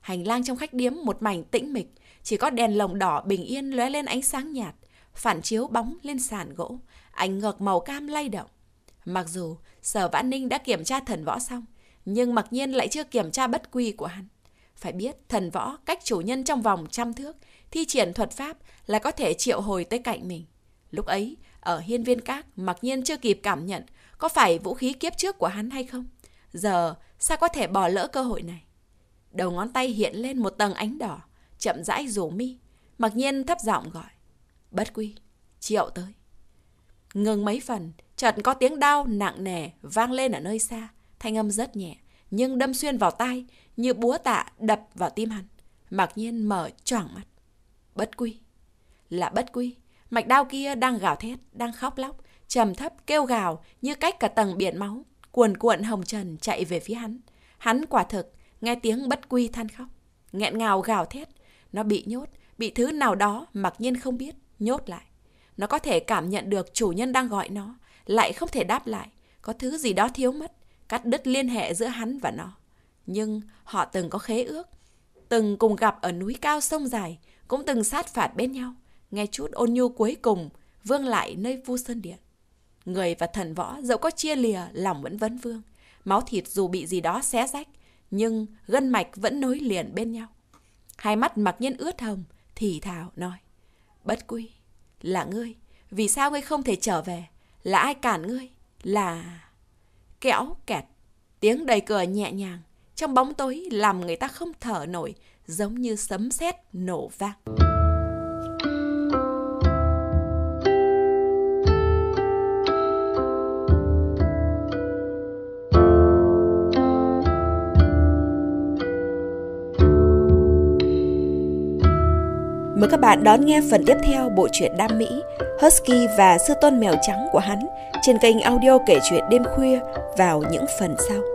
Hành lang trong khách điếm một mảnh tĩnh mịch, chỉ có đèn lồng đỏ bình yên lóe lên ánh sáng nhạt, phản chiếu bóng lên sàn gỗ, ánh ngược màu cam lay động. Mặc dù Sở Vãn Ninh đã kiểm tra thần võ xong, nhưng mặc nhiên lại chưa kiểm tra bất quy của hắn. Phải biết, thần võ cách chủ nhân trong vòng trăm thước, thi triển thuật pháp là có thể triệu hồi tới cạnh mình. Lúc ấy, ở hiên viên các mặc nhiên chưa kịp cảm nhận có phải vũ khí kiếp trước của hắn hay không. Giờ sao có thể bỏ lỡ cơ hội này? Đầu ngón tay hiện lên một tầng ánh đỏ, chậm rãi rủ mi. Mặc nhiên thấp giọng gọi. Bất quy, triệu tới. Ngừng mấy phần, chợt có tiếng đau nặng nề vang lên ở nơi xa. Thanh âm rất nhẹ, nhưng đâm xuyên vào tai như búa tạ đập vào tim hắn. Mặc nhiên mở choảng mắt. Bất quy. Là bất quy. Mạch đao kia đang gào thét, đang khóc lóc, trầm thấp, kêu gào như cách cả tầng biển máu, cuồn cuộn hồng trần chạy về phía hắn. Hắn quả thực, nghe tiếng bất quy than khóc, nghẹn ngào gào thét. Nó bị nhốt, bị thứ nào đó mặc nhiên không biết, nhốt lại. Nó có thể cảm nhận được chủ nhân đang gọi nó, lại không thể đáp lại. Có thứ gì đó thiếu mất, cắt đứt liên hệ giữa hắn và nó. Nhưng họ từng có khế ước, từng cùng gặp ở núi cao sông dài, cũng từng sát phạt bên nhau nghe chút ôn nhu cuối cùng, vương lại nơi vu sơn điện. Người và thần võ dẫu có chia lìa, lòng vẫn vấn vương. Máu thịt dù bị gì đó xé rách, nhưng gân mạch vẫn nối liền bên nhau. Hai mắt mặc nhiên ướt hồng, thì thào nói. Bất quy, là ngươi, vì sao ngươi không thể trở về? Là ai cản ngươi? Là... kẽo kẹt, tiếng đầy cửa nhẹ nhàng, trong bóng tối làm người ta không thở nổi, giống như sấm sét nổ vang. Mời các bạn đón nghe phần tiếp theo bộ truyện đam mỹ Husky và Sư Tôn Mèo Trắng của hắn trên kênh audio kể chuyện đêm khuya vào những phần sau.